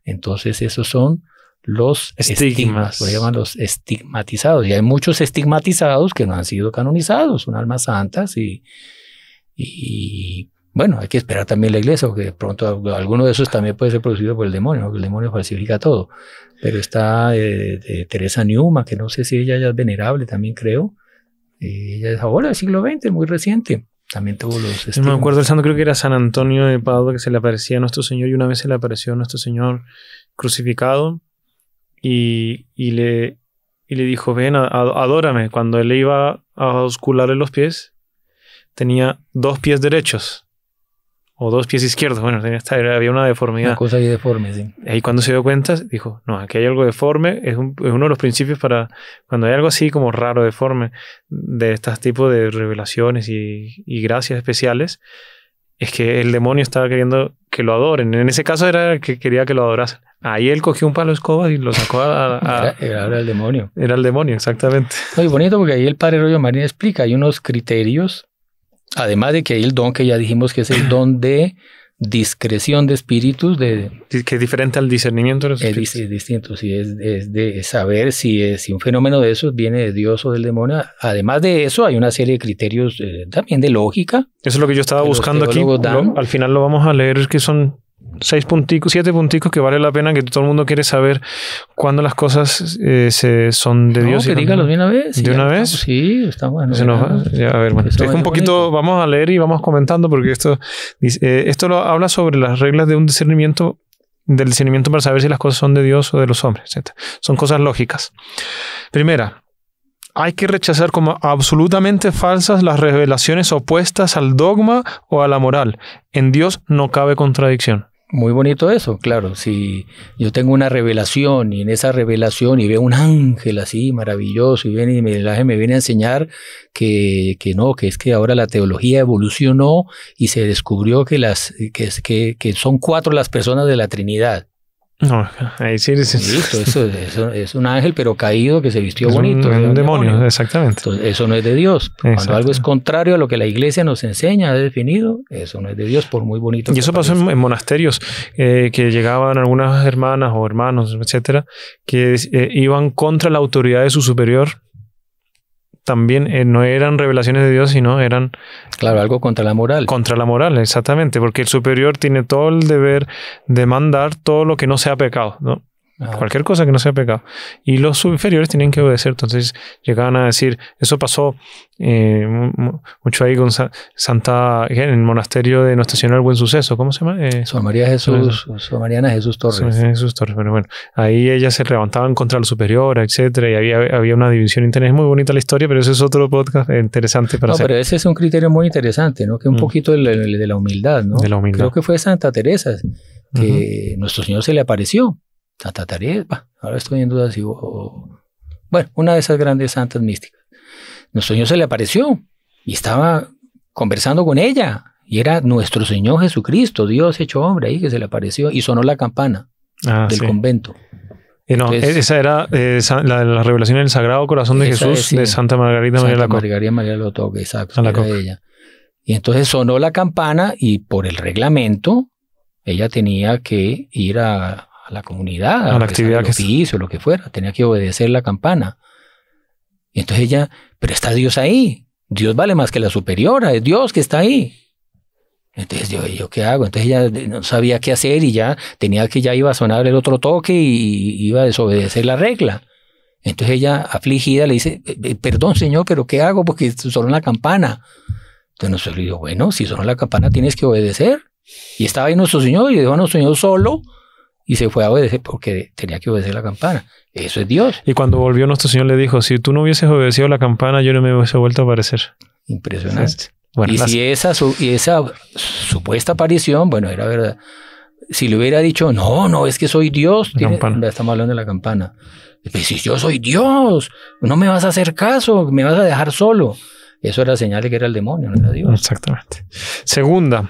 Entonces, esos son los estigmas, lo llaman los estigmatizados. Y hay muchos estigmatizados que no han sido canonizados, son almas santas y, y bueno, hay que esperar también la iglesia, porque de pronto alguno de esos también puede ser producido por el demonio, porque el demonio falsifica todo. Pero está eh, de Teresa Newman, que no sé si ella ya es venerable, también creo. Y eh, ella es ahora del siglo XX, muy reciente. También tuvo los. Estigmas. No me acuerdo el santo, creo que era San Antonio de Padua, que se le aparecía a nuestro Señor y una vez se le apareció a nuestro Señor crucificado y, le, le dijo, ven, adórame. Cuando él iba a oscularle los pies, tenía dos pies derechos o dos pies izquierdos. Bueno, tenía esta, había una deformidad. Una cosa ahí deforme, sí. Y cuando se dio cuenta, dijo, no, aquí hay algo deforme. Es, uno de los principios para cuando hay algo así como raro, deforme, de este tipos de revelaciones y, y gracias especiales, es que el demonio estaba queriendo que lo adoren. En ese caso era que quería que lo adorase. Ahí él cogió un palo de escoba y lo sacó a... era, el demonio. Era el demonio, exactamente. Muy bonito porque ahí el padre Rollo Marín explica, hay unos criterios, además de que hay el don que ya dijimos que es el don de discreción de espíritus. De, que es diferente al discernimiento de los espíritus. Es, distinto, sí, es, de saber si, es, un fenómeno de esos viene de Dios o del demonio. Además de eso, hay una serie de criterios eh, también de lógica. Eso es lo que yo estaba buscando aquí. Al final lo vamos a leer, que son seis punticos, siete punticos que vale la pena que todo el mundo quiere saber cuándo las cosas eh, se son de Dios. Que dígalos de una vez. De una vez. sí, está bueno. a ver, un poquito, vamos a leer y vamos comentando porque esto, eh, esto habla sobre las reglas de un discernimiento del discernimiento para saber si las cosas son de Dios o de los hombres, Son cosas lógicas. Primera, hay que rechazar como absolutamente falsas las revelaciones opuestas al dogma o a la moral. En Dios no cabe contradicción muy bonito eso, claro. Si yo tengo una revelación y en esa revelación y veo un ángel así maravilloso y viene y Ángel me viene a enseñar que, no, que es que ahora la teología evolucionó y se descubrió que, las, que, que son cuatro las personas de la Trinidad. No, ahí sí. eso, es un ángel, pero caído que se vistió bonito. Es un demonio, exactamente. eso no es de Dios. Cuando algo es contrario a lo que la iglesia nos enseña, ha definido, eso no es de Dios, por muy bonito. Y eso pasó en, monasterios, eh, que llegaban algunas hermanas o hermanos, etcétera, que eh, iban contra la autoridad de su superior también eh, no eran revelaciones de Dios, sino eran... Claro, algo contra la moral. Contra la moral, exactamente, porque el superior tiene todo el deber de mandar todo lo que no sea pecado, ¿no? Cualquier cosa que no sea pecado. Y los inferiores tenían que obedecer. Entonces llegaban a decir, eso pasó eh, mucho ahí con Santa, en el monasterio de Nuestra Señora del Buen Suceso, ¿cómo se llama? Eh, María Jesús, Mariana Jesús Torres. Jesús Torres, pero bueno. Ahí ellas se levantaban contra los superiores, etcétera, y había, había una división interna. Es muy bonita la historia, pero ese es otro podcast eh, interesante para no, pero ese es un criterio muy interesante, ¿no? Que un mm. poquito de la humildad, ¿no? De la Creo que fue Santa Teresa que nuestro Señor se le apareció Tarepa, ahora estoy en duda si. Oh, oh". bueno, una de esas grandes santas místicas. Nuestro Señor se le apareció y estaba conversando con ella. Y era nuestro Señor Jesucristo, Dios hecho hombre, ahí que se le apareció y sonó la campana ah, del convento. no, e-, esa era eh, la, revelación del Sagrado Corazón de Jesús de Santa Margarita María Santa Margarita María exacto. ella. Y entonces sonó la campana y por el reglamento ella tenía que ir a, a la comunidad, a, la actividad que, hizo, lo que fuera, tenía que obedecer la campana. Y entonces ella, pero está Dios ahí, Dios vale más que la superiora, es Dios que está ahí. Entonces yo, ¿yo qué hago? Entonces ella eh, no sabía qué hacer y ya tenía que ya iba a sonar el otro toque y iba a desobedecer la regla. Entonces ella, afligida, le dice, perdón señor, pero ¿qué hago? Porque sonó la campana. Entonces nosotros le digo, bueno, si sonó la campana tienes que obedecer. Y estaba ahí nuestro señor y dejó a nuestro señor solo y se fue a obedecer porque tenía que obedecer la campana. Eso es Dios. Y cuando volvió nuestro Señor le dijo, si tú no hubieses obedecido la campana, yo no me hubiese vuelto a aparecer. Impresionante. y si esa, supuesta aparición, bueno, era verdad. Si le hubiera dicho, no, no, es que soy Dios, tiene, estamos hablando de la campana. Pues, si yo soy Dios, no me vas a hacer caso, me vas a dejar solo. Eso era señal de que era el demonio, no era Dios. Exactamente. Segunda,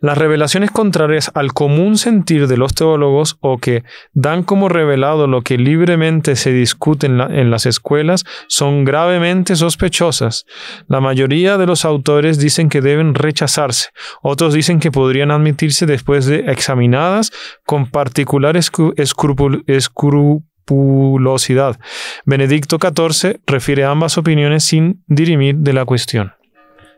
las revelaciones contrarias al común sentir de los teólogos o que dan como revelado lo que libremente se discute en, las escuelas son gravemente sospechosas. La mayoría de los autores dicen que deben rechazarse, otros dicen que podrían admitirse después de examinadas con particular escrupulosidad Benedicto XIV refiere ambas opiniones sin dirimir de la cuestión.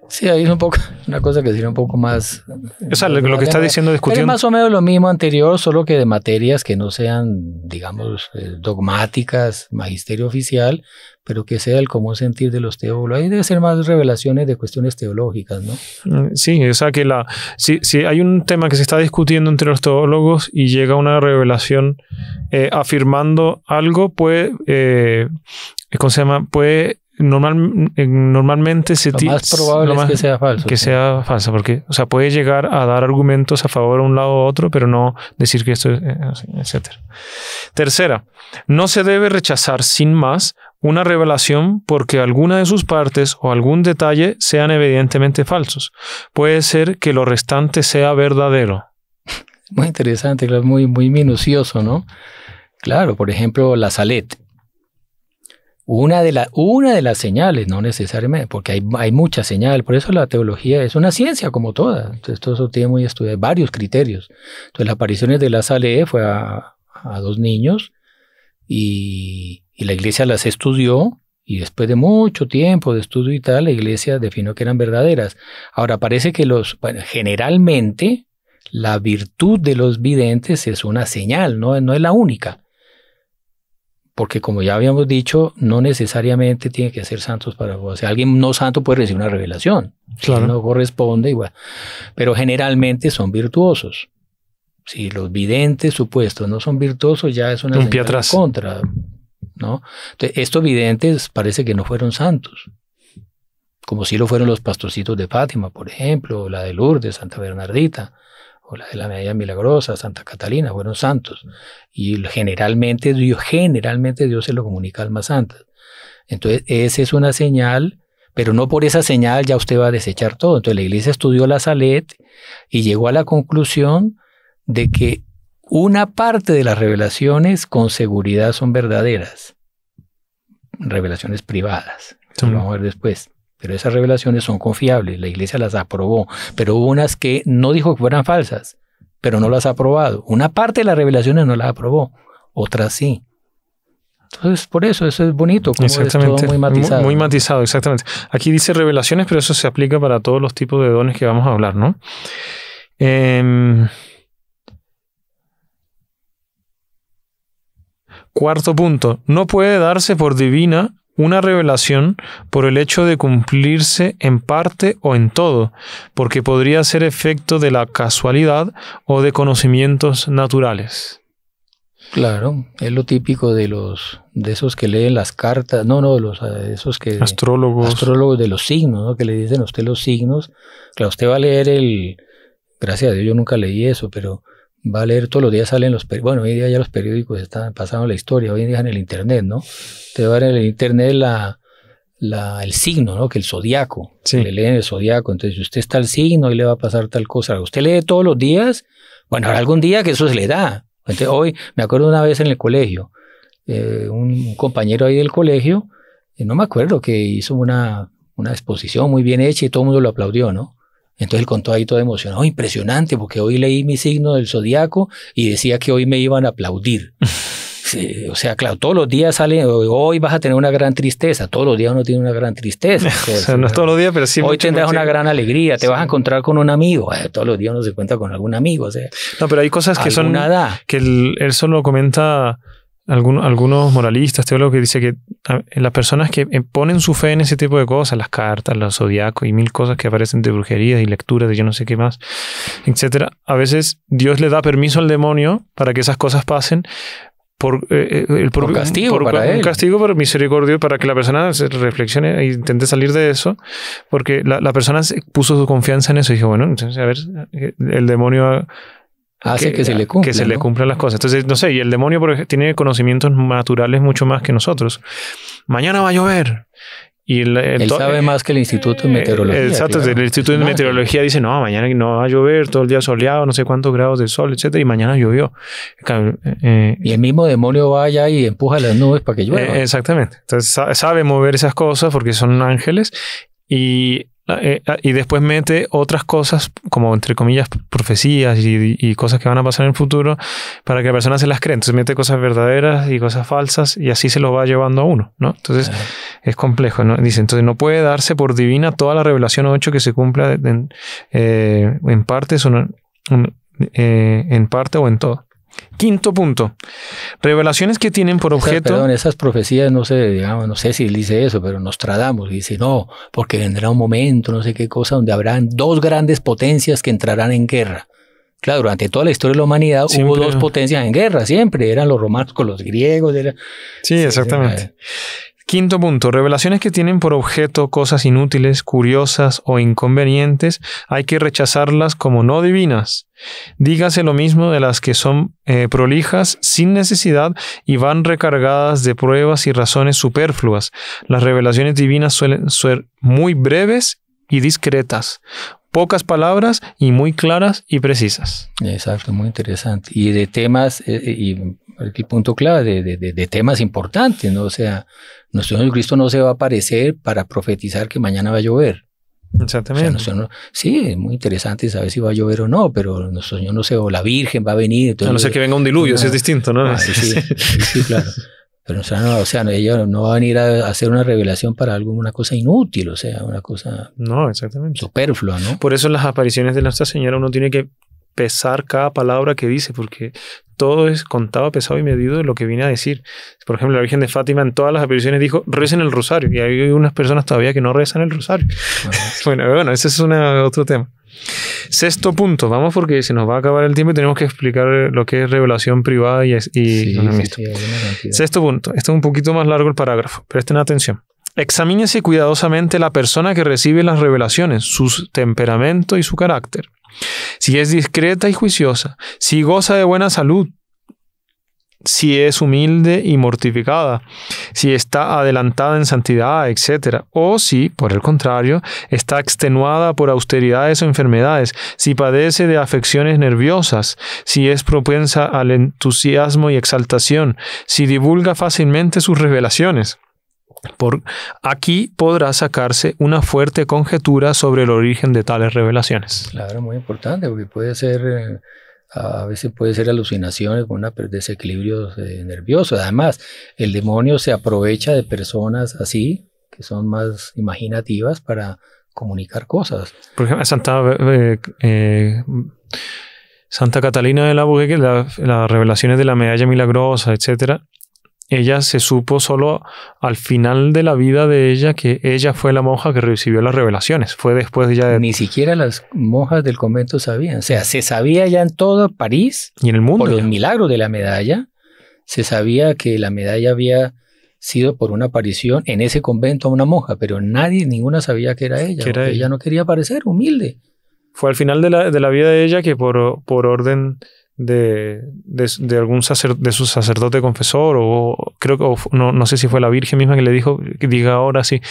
Sí, ahí es un poco, una cosa que sería un poco más... O sea, lo, que está diciendo, discutiendo... es más o menos lo mismo anterior, solo que de materias que no sean, digamos, eh, dogmáticas, magisterio oficial, pero que sea el común sentir de los teólogos. Ahí debe ser más revelaciones de cuestiones teológicas, ¿no? Mm, sí, o sea que la, si, si hay un tema que se está discutiendo entre los teólogos y llega una revelación eh, afirmando algo, puede, eh, ¿cómo se llama? Puede normal, normalmente se lo más probable que sea falso. Que sea falsa, porque, o sea, puede llegar a dar argumentos a favor de un lado u otro, pero no decir que esto es, eh, etcétera. Tercera, no se debe rechazar sin más una revelación porque alguna de sus partes o algún detalle sean evidentemente falsos. Puede ser que lo restante sea verdadero. Muy interesante, muy, muy minucioso, ¿no? Claro, por ejemplo, la Salet una de, una de las señales, no necesariamente, porque hay, hay mucha señal, por eso la teología es una ciencia como toda, entonces todo eso tiene muy varios criterios. Entonces las apariciones de la ALE fue a, dos niños y, la iglesia las estudió y después de mucho tiempo de estudio y tal, la iglesia definió que eran verdaderas. Ahora, parece que los, generalmente la virtud de los videntes es una señal, no, no es la única porque como ya habíamos dicho, no necesariamente tiene que ser santos para... O sea, alguien no santo puede recibir una revelación, si no corresponde igual. Pero generalmente son virtuosos. Si los videntes supuestos no son virtuosos, ya es una Un señal contra. ¿no? estos videntes parece que no fueron santos, como si lo fueron los pastorcitos de Fátima, por ejemplo, la de Lourdes, Santa Bernardita o la de la Medalla Milagrosa, Santa Catalina, fueron santos. Y generalmente Dios, generalmente Dios se lo comunica a más santas. Entonces, esa es una señal, pero no por esa señal ya usted va a desechar todo. Entonces, la iglesia estudió la Salet y llegó a la conclusión de que una parte de las revelaciones con seguridad son verdaderas. Revelaciones privadas. Sí. Lo vamos a ver después pero esas revelaciones son confiables, la iglesia las aprobó, pero hubo unas que no dijo que fueran falsas, pero no las ha aprobado. Una parte de las revelaciones no las aprobó, otras sí. Entonces, por eso, eso es bonito, como exactamente. muy matizado. matizado, exactamente. Aquí dice revelaciones, pero eso se aplica para todos los tipos de dones que vamos a hablar, ¿no? Em, cuarto punto, no puede darse por divina una revelación por el hecho de cumplirse en parte o en todo, porque podría ser efecto de la casualidad o de conocimientos naturales. Claro, es lo típico de los de esos que leen las cartas, no, no, los de eh, esos que astrólogos, astrólogos de los signos, que le dicen a usted los signos. Claro, usted va a leer el, gracias a Dios yo nunca leí eso, pero va a leer todos los días, salen los periódicos, bueno, hoy día ya los periódicos están pasando la historia, hoy día en el Internet, ¿no? Te va a en el Internet la, la, el signo, ¿no? Que el zodiaco, sí. le leen el zodiaco, entonces usted está al signo y le va a pasar tal cosa. Usted lee todos los días, bueno, habrá algún día que eso se le da. hoy, me acuerdo una vez en el colegio, eh, un, compañero ahí del colegio, eh, no me acuerdo, que hizo una, una exposición muy bien hecha y todo el mundo lo aplaudió, ¿no? Entonces él contó ahí todo emocionado, impresionante, porque hoy leí mi signo del zodiaco y decía que hoy me iban a aplaudir. o sea, claro, todos los días sale, hoy vas a tener una gran tristeza, todos los días uno tiene una gran tristeza. o sea, no todos los días, pero sí. Hoy tendrás una gran alegría, te vas a encontrar con un amigo, eh, todos los días uno se encuentra con algún amigo. no, pero hay cosas que son... Que él solo comenta algunos moralistas, teólogos que dicen que las personas que eh, ponen su fe en ese tipo de cosas, las cartas, los zodiacos y mil cosas que aparecen de brujerías y lecturas de yo no sé qué más, etcétera, a veces Dios le da permiso al demonio para que esas cosas pasen, por, eh, eh, el castigo por, para un castigo por misericordia para que la persona reflexione e intente salir de eso porque la, la persona puso su confianza en eso y dijo bueno entonces a ver el demonio hace que, se le cumplan. Que se le cumplan las cosas. Entonces, no sé, y el demonio tiene conocimientos naturales mucho más que nosotros. Mañana va a llover. Y el, él sabe más que el Instituto de eh, Meteorología. Exacto, el, Instituto de Meteorología dice, no, mañana no va a llover, todo el día soleado, no sé cuántos grados de sol, etcétera, y mañana llovió. Eh, eh, y el mismo demonio va allá y empuja las nubes para que llueva. exactamente. Entonces sabe mover esas cosas porque son ángeles y Ah, eh, ah, y después mete otras cosas, como entre comillas, profecías y, cosas que van a pasar en el futuro, para que la persona se las cree. Entonces mete cosas verdaderas y cosas falsas y así se lo va llevando a uno, ¿no? Entonces es complejo, ¿no? Dice, entonces no puede darse por divina toda la revelación 8 que se cumpla en, eh, parte, eh, en parte o en todo. Quinto punto, revelaciones que tienen por objeto. perdón, esas profecías, no sé, digamos, no sé si dice eso, pero nos y dice no, porque vendrá un momento, no sé qué cosa, donde habrán dos grandes potencias que entrarán en guerra. Claro, durante toda la historia de la humanidad hubo dos potencias en guerra, siempre eran los romanos con los griegos. Era, sí, exactamente. Quinto punto, revelaciones que tienen por objeto cosas inútiles, curiosas o inconvenientes, hay que rechazarlas como no divinas. Dígase lo mismo de las que son eh, prolijas sin necesidad y van recargadas de pruebas y razones superfluas. Las revelaciones divinas suelen ser muy breves y discretas pocas palabras y muy claras y precisas. Exacto, muy interesante. Y de temas, eh, eh, y aquí punto clave, de, de, temas importantes, ¿no? O sea, nuestro Señor Cristo no se va a aparecer para profetizar que mañana va a llover. Exactamente. sí, es muy interesante saber si va a llover o no, pero nuestro Señor no sé, o la Virgen va a venir. a no ser que venga un diluvio, eso ah, es distinto, ¿no? Ah, sí, sí, claro. Pero no, o sea, ella no va a venir a hacer una revelación para algo, una cosa inútil, o sea, una cosa no, exactamente. superflua, ¿no? Por eso en las apariciones de Nuestra Señora uno tiene que pesar cada palabra que dice, porque todo es contado, pesado y medido de lo que viene a decir. Por ejemplo, la Virgen de Fátima en todas las apariciones dijo, rezen el rosario, y hay unas personas todavía que no rezan el rosario. Bueno, bueno, ese es otro tema. Sexto punto, vamos porque se nos va a acabar el tiempo y tenemos que explicar lo que es revelación privada y, y Sexto punto, este es un poquito más largo el parágrafo, presten atención. Examínese cuidadosamente la persona que recibe las revelaciones, su temperamento y su carácter. Si es discreta y juiciosa, si goza de buena salud, si es humilde y mortificada, si está adelantada en santidad, etc. O si, por el contrario, está extenuada por austeridades o enfermedades, si padece de afecciones nerviosas, si es propensa al entusiasmo y exaltación, si divulga fácilmente sus revelaciones. Por aquí podrá sacarse una fuerte conjetura sobre el origen de tales revelaciones. Claro, muy importante, porque puede ser eh, a veces puede ser alucinaciones, una desequilibrio nervioso. Eh, nervioso Además, el demonio se aprovecha de personas así, que son más imaginativas para comunicar cosas. Por ejemplo, Santa, eh, eh, Santa Catalina de la Bugue, las revelaciones de la medalla milagrosa, etcétera, ella se supo solo al final de la vida de ella que ella fue la monja que recibió las revelaciones. Fue después de ya. Ni siquiera las monjas del convento sabían. O sea, se sabía ya en todo París. Y en el mundo. Por milagro de la medalla. Se sabía que la medalla había sido por una aparición en ese convento a una monja, pero nadie, ninguna sabía que era ella. Que ella. no quería parecer humilde. Fue al final de la, vida de ella que por, por orden de, de, algún sacer, de su sacerdote confesor, o creo que no, sé si fue la Virgen misma que le dijo que diga ahora sí,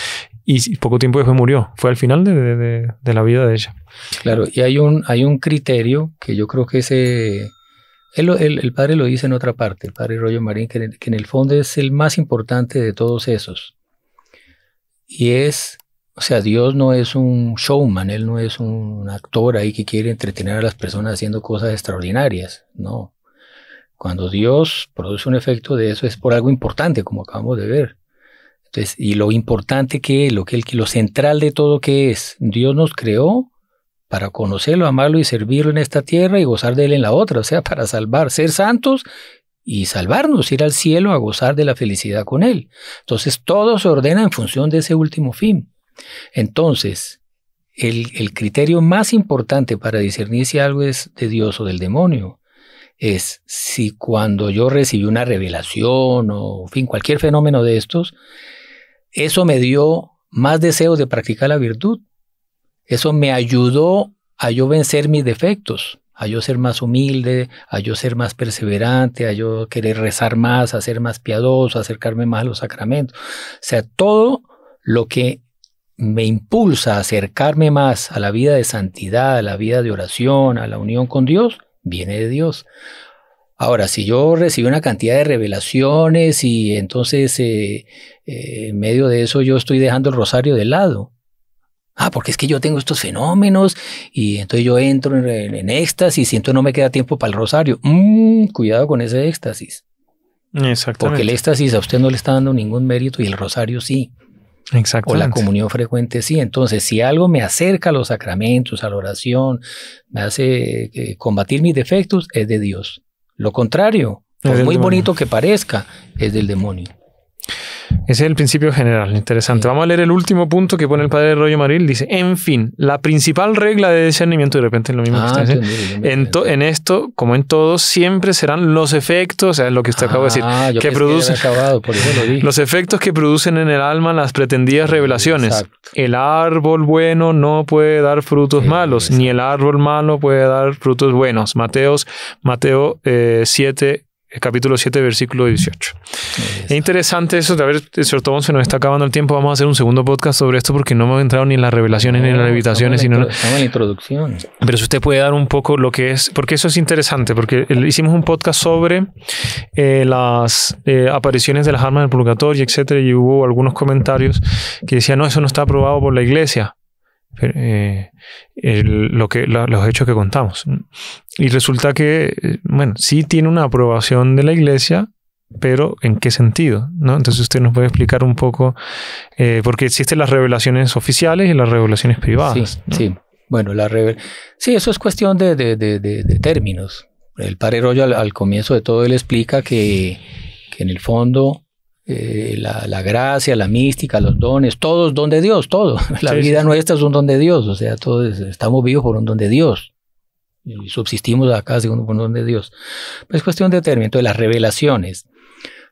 y poco tiempo después murió, fue al final de, la vida de ella. Claro, y hay un, hay un criterio que yo creo que ese, el, el, padre lo dice en otra parte, el padre Rollo Marín, que, que en el fondo es el más importante de todos esos, y es o sea, Dios no es un showman, Él no es un actor ahí que quiere entretener a las personas haciendo cosas extraordinarias, no. Cuando Dios produce un efecto de eso es por algo importante, como acabamos de ver. Entonces, y lo importante que es, lo, que, lo central de todo que es, Dios nos creó para conocerlo, amarlo y servirlo en esta tierra y gozar de él en la otra, o sea, para salvar, ser santos y salvarnos, ir al cielo a gozar de la felicidad con él. Entonces todo se ordena en función de ese último fin. Entonces, el, criterio más importante para discernir si algo es de Dios o del demonio es si cuando yo recibí una revelación o, fin, cualquier fenómeno de estos, eso me dio más deseos de practicar la virtud. Eso me ayudó a yo vencer mis defectos, a yo ser más humilde, a yo ser más perseverante, a yo querer rezar más, a ser más piadoso, a acercarme más a los sacramentos. O sea, todo lo que me impulsa a acercarme más a la vida de santidad, a la vida de oración, a la unión con Dios, viene de Dios. Ahora, si yo recibo una cantidad de revelaciones y entonces eh, eh, en medio de eso yo estoy dejando el rosario de lado. Ah, porque es que yo tengo estos fenómenos y entonces yo entro en, éxtasis y entonces no me queda tiempo para el rosario. Mm, cuidado con ese éxtasis. Exactamente. Porque el éxtasis a usted no le está dando ningún mérito y el rosario sí. O la comunión frecuente, sí. Entonces, si algo me acerca a los sacramentos, a la oración, me hace eh, combatir mis defectos, es de Dios. Lo contrario, por muy bonito que parezca, es del demonio. Ese es el principio general, interesante. Vamos a leer el último punto que pone el padre de Rollo Maril. Dice, en fin, la principal regla de discernimiento, de repente es lo mismo que ah, en, esto, como en todo, siempre serán los efectos, o sea, es lo que usted acabo acaba de decir, ah, que producen los efectos que producen en el alma las pretendidas revelaciones. El árbol bueno no puede dar frutos malos, ni el árbol malo puede dar frutos buenos. Mateos, Mateo eh, siete. 7, capítulo 7, versículo 18. Es interesante eso. A ver, Tomón, se nos está acabando el tiempo. Vamos a hacer un segundo podcast sobre esto porque no hemos entrado ni en las revelaciones ni en las levitaciones. Estamos en, en introducción. Pero si usted puede dar un poco lo que es, porque eso es interesante, porque hicimos un podcast sobre eh, las eh, apariciones de las armas del purgatorio, etcétera, y hubo algunos comentarios que decían, no, eso no está aprobado por la iglesia. Eh, lo que, los hechos que contamos. Y resulta que, eh, bueno, sí tiene una aprobación de la iglesia, pero ¿en qué sentido? ¿no? Entonces usted nos puede explicar un poco, eh, porque existen las revelaciones oficiales y las revelaciones privadas. Sí, bueno, la sí, eso es cuestión de, términos. El padre Royo al, comienzo de todo él explica que, que en el fondo eh, la, gracia, la mística, los dones, todo es don de Dios, todo. La vida nuestra es un don de Dios, o sea, todos estamos vivos por un don de Dios. Y subsistimos acá según un don de Dios. es pues, cuestión de término. de las revelaciones.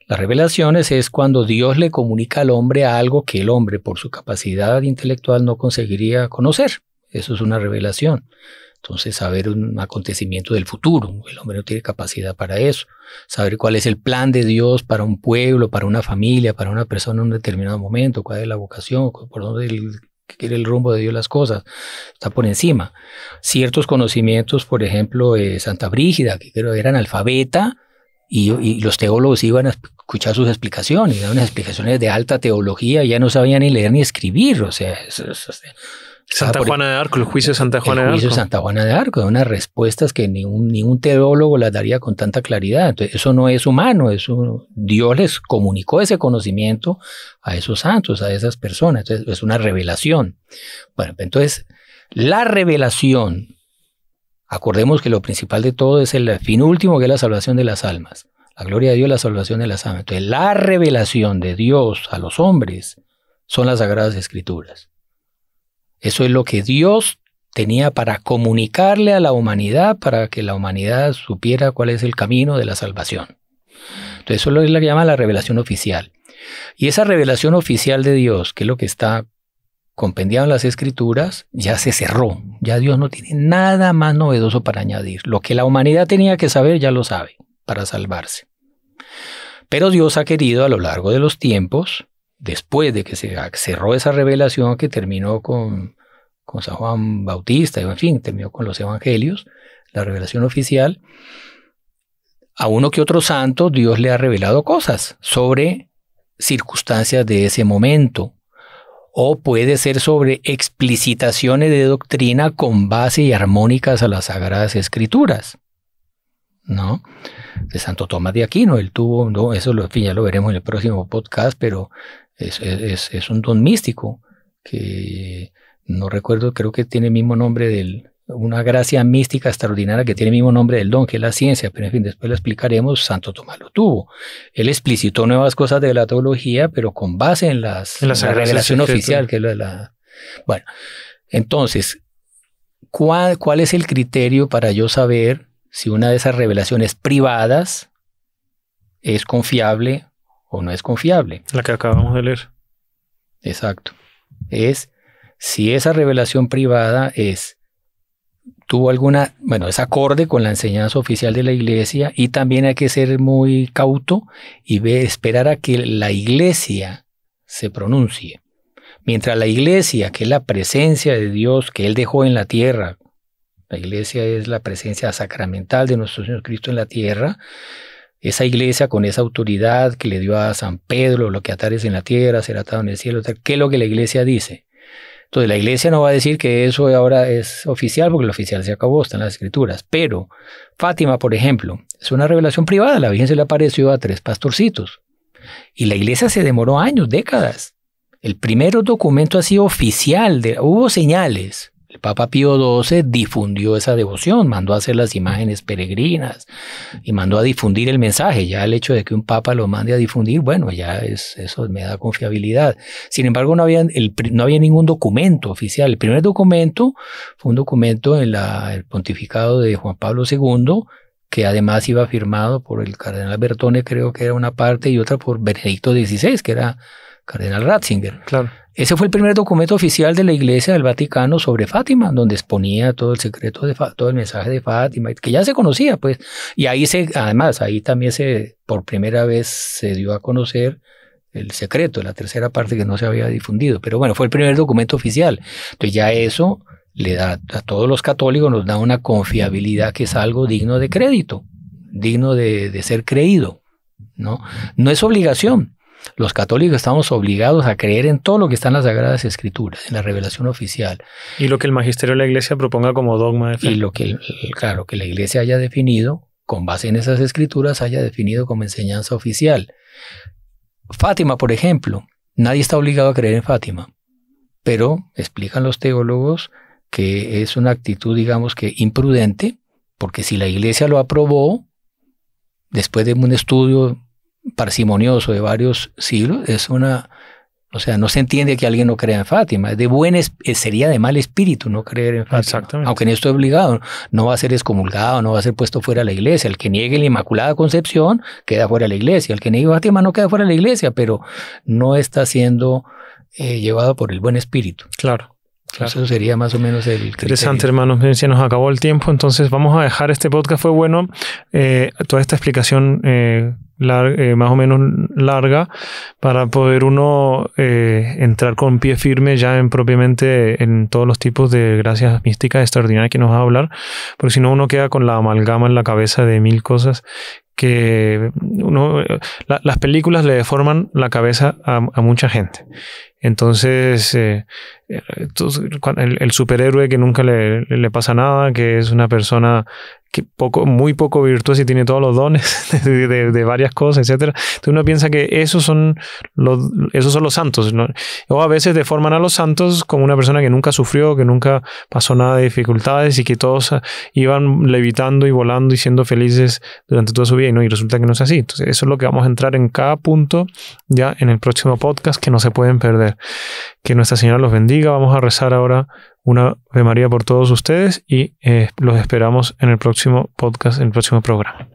Las revelaciones es cuando Dios le comunica al hombre algo que el hombre, por su capacidad intelectual, no conseguiría conocer. Eso es una revelación. Entonces, saber un acontecimiento del futuro, el hombre no tiene capacidad para eso. Saber cuál es el plan de Dios para un pueblo, para una familia, para una persona en un determinado momento, cuál es la vocación, por dónde quiere el rumbo de Dios las cosas, está por encima. Ciertos conocimientos, por ejemplo, eh, Santa Brígida, que creo era analfabeta, y, los teólogos iban a escuchar sus explicaciones, eran unas explicaciones de alta teología, ya no sabían ni leer ni escribir, o sea, Santa ah, Juana de Arco, el juicio de Santa Juana de Arco. juicio de Santa Juana de Arco, unas respuestas que ningún, teólogo las daría con tanta claridad. eso no es humano, eso, Dios les comunicó ese conocimiento a esos santos, a esas personas. Entonces, es una revelación. Bueno, entonces, la revelación, acordemos que lo principal de todo es el fin último, que es la salvación de las almas. La gloria de Dios, la salvación de las almas. Entonces, la revelación de Dios a los hombres son las sagradas escrituras. Eso es lo que Dios tenía para comunicarle a la humanidad, para que la humanidad supiera cuál es el camino de la salvación. Entonces eso es lo que llama la revelación oficial. Y esa revelación oficial de Dios, que es lo que está compendiado en las escrituras, ya se cerró. Ya Dios no tiene nada más novedoso para añadir. Lo que la humanidad tenía que saber ya lo sabe para salvarse. Pero Dios ha querido a lo largo de los tiempos después de que se cerró esa revelación que terminó con, con San Juan Bautista, y en fin, terminó con los evangelios, la revelación oficial, a uno que otro santo Dios le ha revelado cosas sobre circunstancias de ese momento, o puede ser sobre explicitaciones de doctrina con base y armónicas a las sagradas escrituras. ¿No? De Santo Tomás de Aquino, él tuvo, no, eso en fin, ya lo veremos en el próximo podcast, pero es, un don místico que no recuerdo, creo que tiene el mismo nombre del, una gracia mística extraordinaria que tiene el mismo nombre del don, que es la ciencia, pero en fin, después lo explicaremos, Santo Tomás lo tuvo. Él explicitó nuevas cosas de la teología, pero con base en, las, la revelación oficial, que es la de la... Bueno, entonces, ¿cuál, ¿cuál es el criterio para yo saber si una de esas revelaciones privadas es confiable o no es confiable. La que acabamos de leer. Exacto. Es si esa revelación privada es tuvo alguna, bueno, es acorde con la enseñanza oficial de la iglesia y también hay que ser muy cauto y esperar a que la iglesia se pronuncie. Mientras la iglesia, que es la presencia de Dios que Él dejó en la tierra, la iglesia es la presencia sacramental de nuestro Señor Cristo en la tierra, esa iglesia con esa autoridad que le dio a San Pedro, lo que atares en la tierra será atado en el cielo, ¿qué es lo que la iglesia dice? Entonces la iglesia no va a decir que eso ahora es oficial, porque lo oficial se acabó, está en las escrituras. Pero Fátima, por ejemplo, es una revelación privada, la Virgen se le apareció a tres pastorcitos. Y la iglesia se demoró años, décadas. El primer documento así oficial, de, hubo señales, el Papa Pío XII difundió esa devoción, mandó a hacer las imágenes peregrinas y mandó a difundir el mensaje. Ya el hecho de que un Papa lo mande a difundir, bueno, ya es, eso me da confiabilidad. Sin embargo, no había, ningún documento oficial. El primer documento fue un documento en la, el pontificado de Juan Pablo II que además iba firmado por el cardenal Bertone, creo que era una parte, y otra por Benedicto XVI, que era cardenal Ratzinger. Claro. Ese fue el primer documento oficial de la Iglesia del Vaticano sobre Fátima, donde exponía todo el secreto de todo el mensaje de Fátima, que ya se conocía, pues. Y ahí se, además, ahí también se, por primera vez se dio a conocer el secreto, la tercera parte que no se había difundido. Pero bueno, fue el primer documento oficial. Entonces ya eso le da a todos los católicos, nos da una confiabilidad que es algo digno de crédito, digno de, de ser creído. ¿no? no es obligación, los católicos estamos obligados a creer en todo lo que está en las Sagradas Escrituras, en la revelación oficial. Y lo que el magisterio de la Iglesia proponga como dogma de fe. Y lo que, claro, que la Iglesia haya definido, con base en esas escrituras, haya definido como enseñanza oficial. Fátima, por ejemplo, nadie está obligado a creer en Fátima, pero explican los teólogos que es una actitud, digamos que imprudente, porque si la Iglesia lo aprobó, después de un estudio parsimonioso de varios siglos, es una, o sea, no se entiende que alguien no crea en Fátima. de buen eh, sería de mal espíritu no creer en Fátima. Aunque en esto obligado, no va a ser excomulgado, no va a ser puesto fuera de la iglesia. El que niegue la Inmaculada Concepción queda fuera de la iglesia. El que niegue Fátima no queda fuera de la iglesia, pero no está siendo eh, llevado por el buen espíritu. Claro. Eso sería más o menos el. tema. Interesante, hermanos. Se nos acabó el tiempo, entonces vamos a dejar este podcast. Fue bueno eh, toda esta explicación eh, eh, más o menos larga para poder uno entrar con pie firme ya en propiamente en todos los tipos de gracias místicas extraordinarias que nos va a hablar, porque si no uno queda con la amalgama en la cabeza de mil cosas que uno, las películas le deforman la cabeza a, mucha gente. Entonces, el, superhéroe que nunca le, pasa nada, que es una persona que poco, muy poco virtuosa y tiene todos los dones de, varias cosas, etc. Entonces uno piensa que esos son los, esos son los santos. O a veces deforman a los santos como una persona que nunca sufrió, que nunca pasó nada de dificultades y que todos ah, iban levitando y volando y siendo felices durante toda su vida y, no, y resulta que no es así. Entonces eso es lo que vamos a entrar en cada punto ya en el próximo podcast que no se pueden perder. Que Nuestra Señora los bendiga Vamos a rezar ahora una Ave María por todos ustedes y eh, los esperamos en el próximo podcast, en el próximo programa.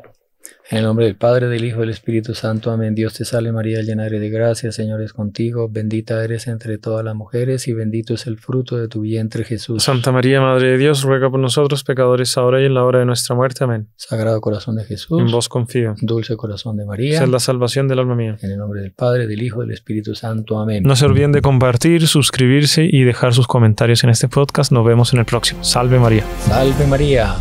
En el nombre del Padre, del Hijo y del Espíritu Santo. Amén. Dios te salve María, llena eres de gracia, Señor es contigo. Bendita eres entre todas las mujeres y bendito es el fruto de tu vientre Jesús. Santa María, Madre de Dios, ruega por nosotros pecadores ahora y en la hora de nuestra muerte. Amén. Sagrado corazón de Jesús. En vos confío. Dulce corazón de María. Es la salvación del alma mía. En el nombre del Padre, del Hijo y del Espíritu Santo. Amén. No se olviden de compartir, suscribirse y dejar sus comentarios en este podcast. Nos vemos en el próximo. Salve María. Salve María.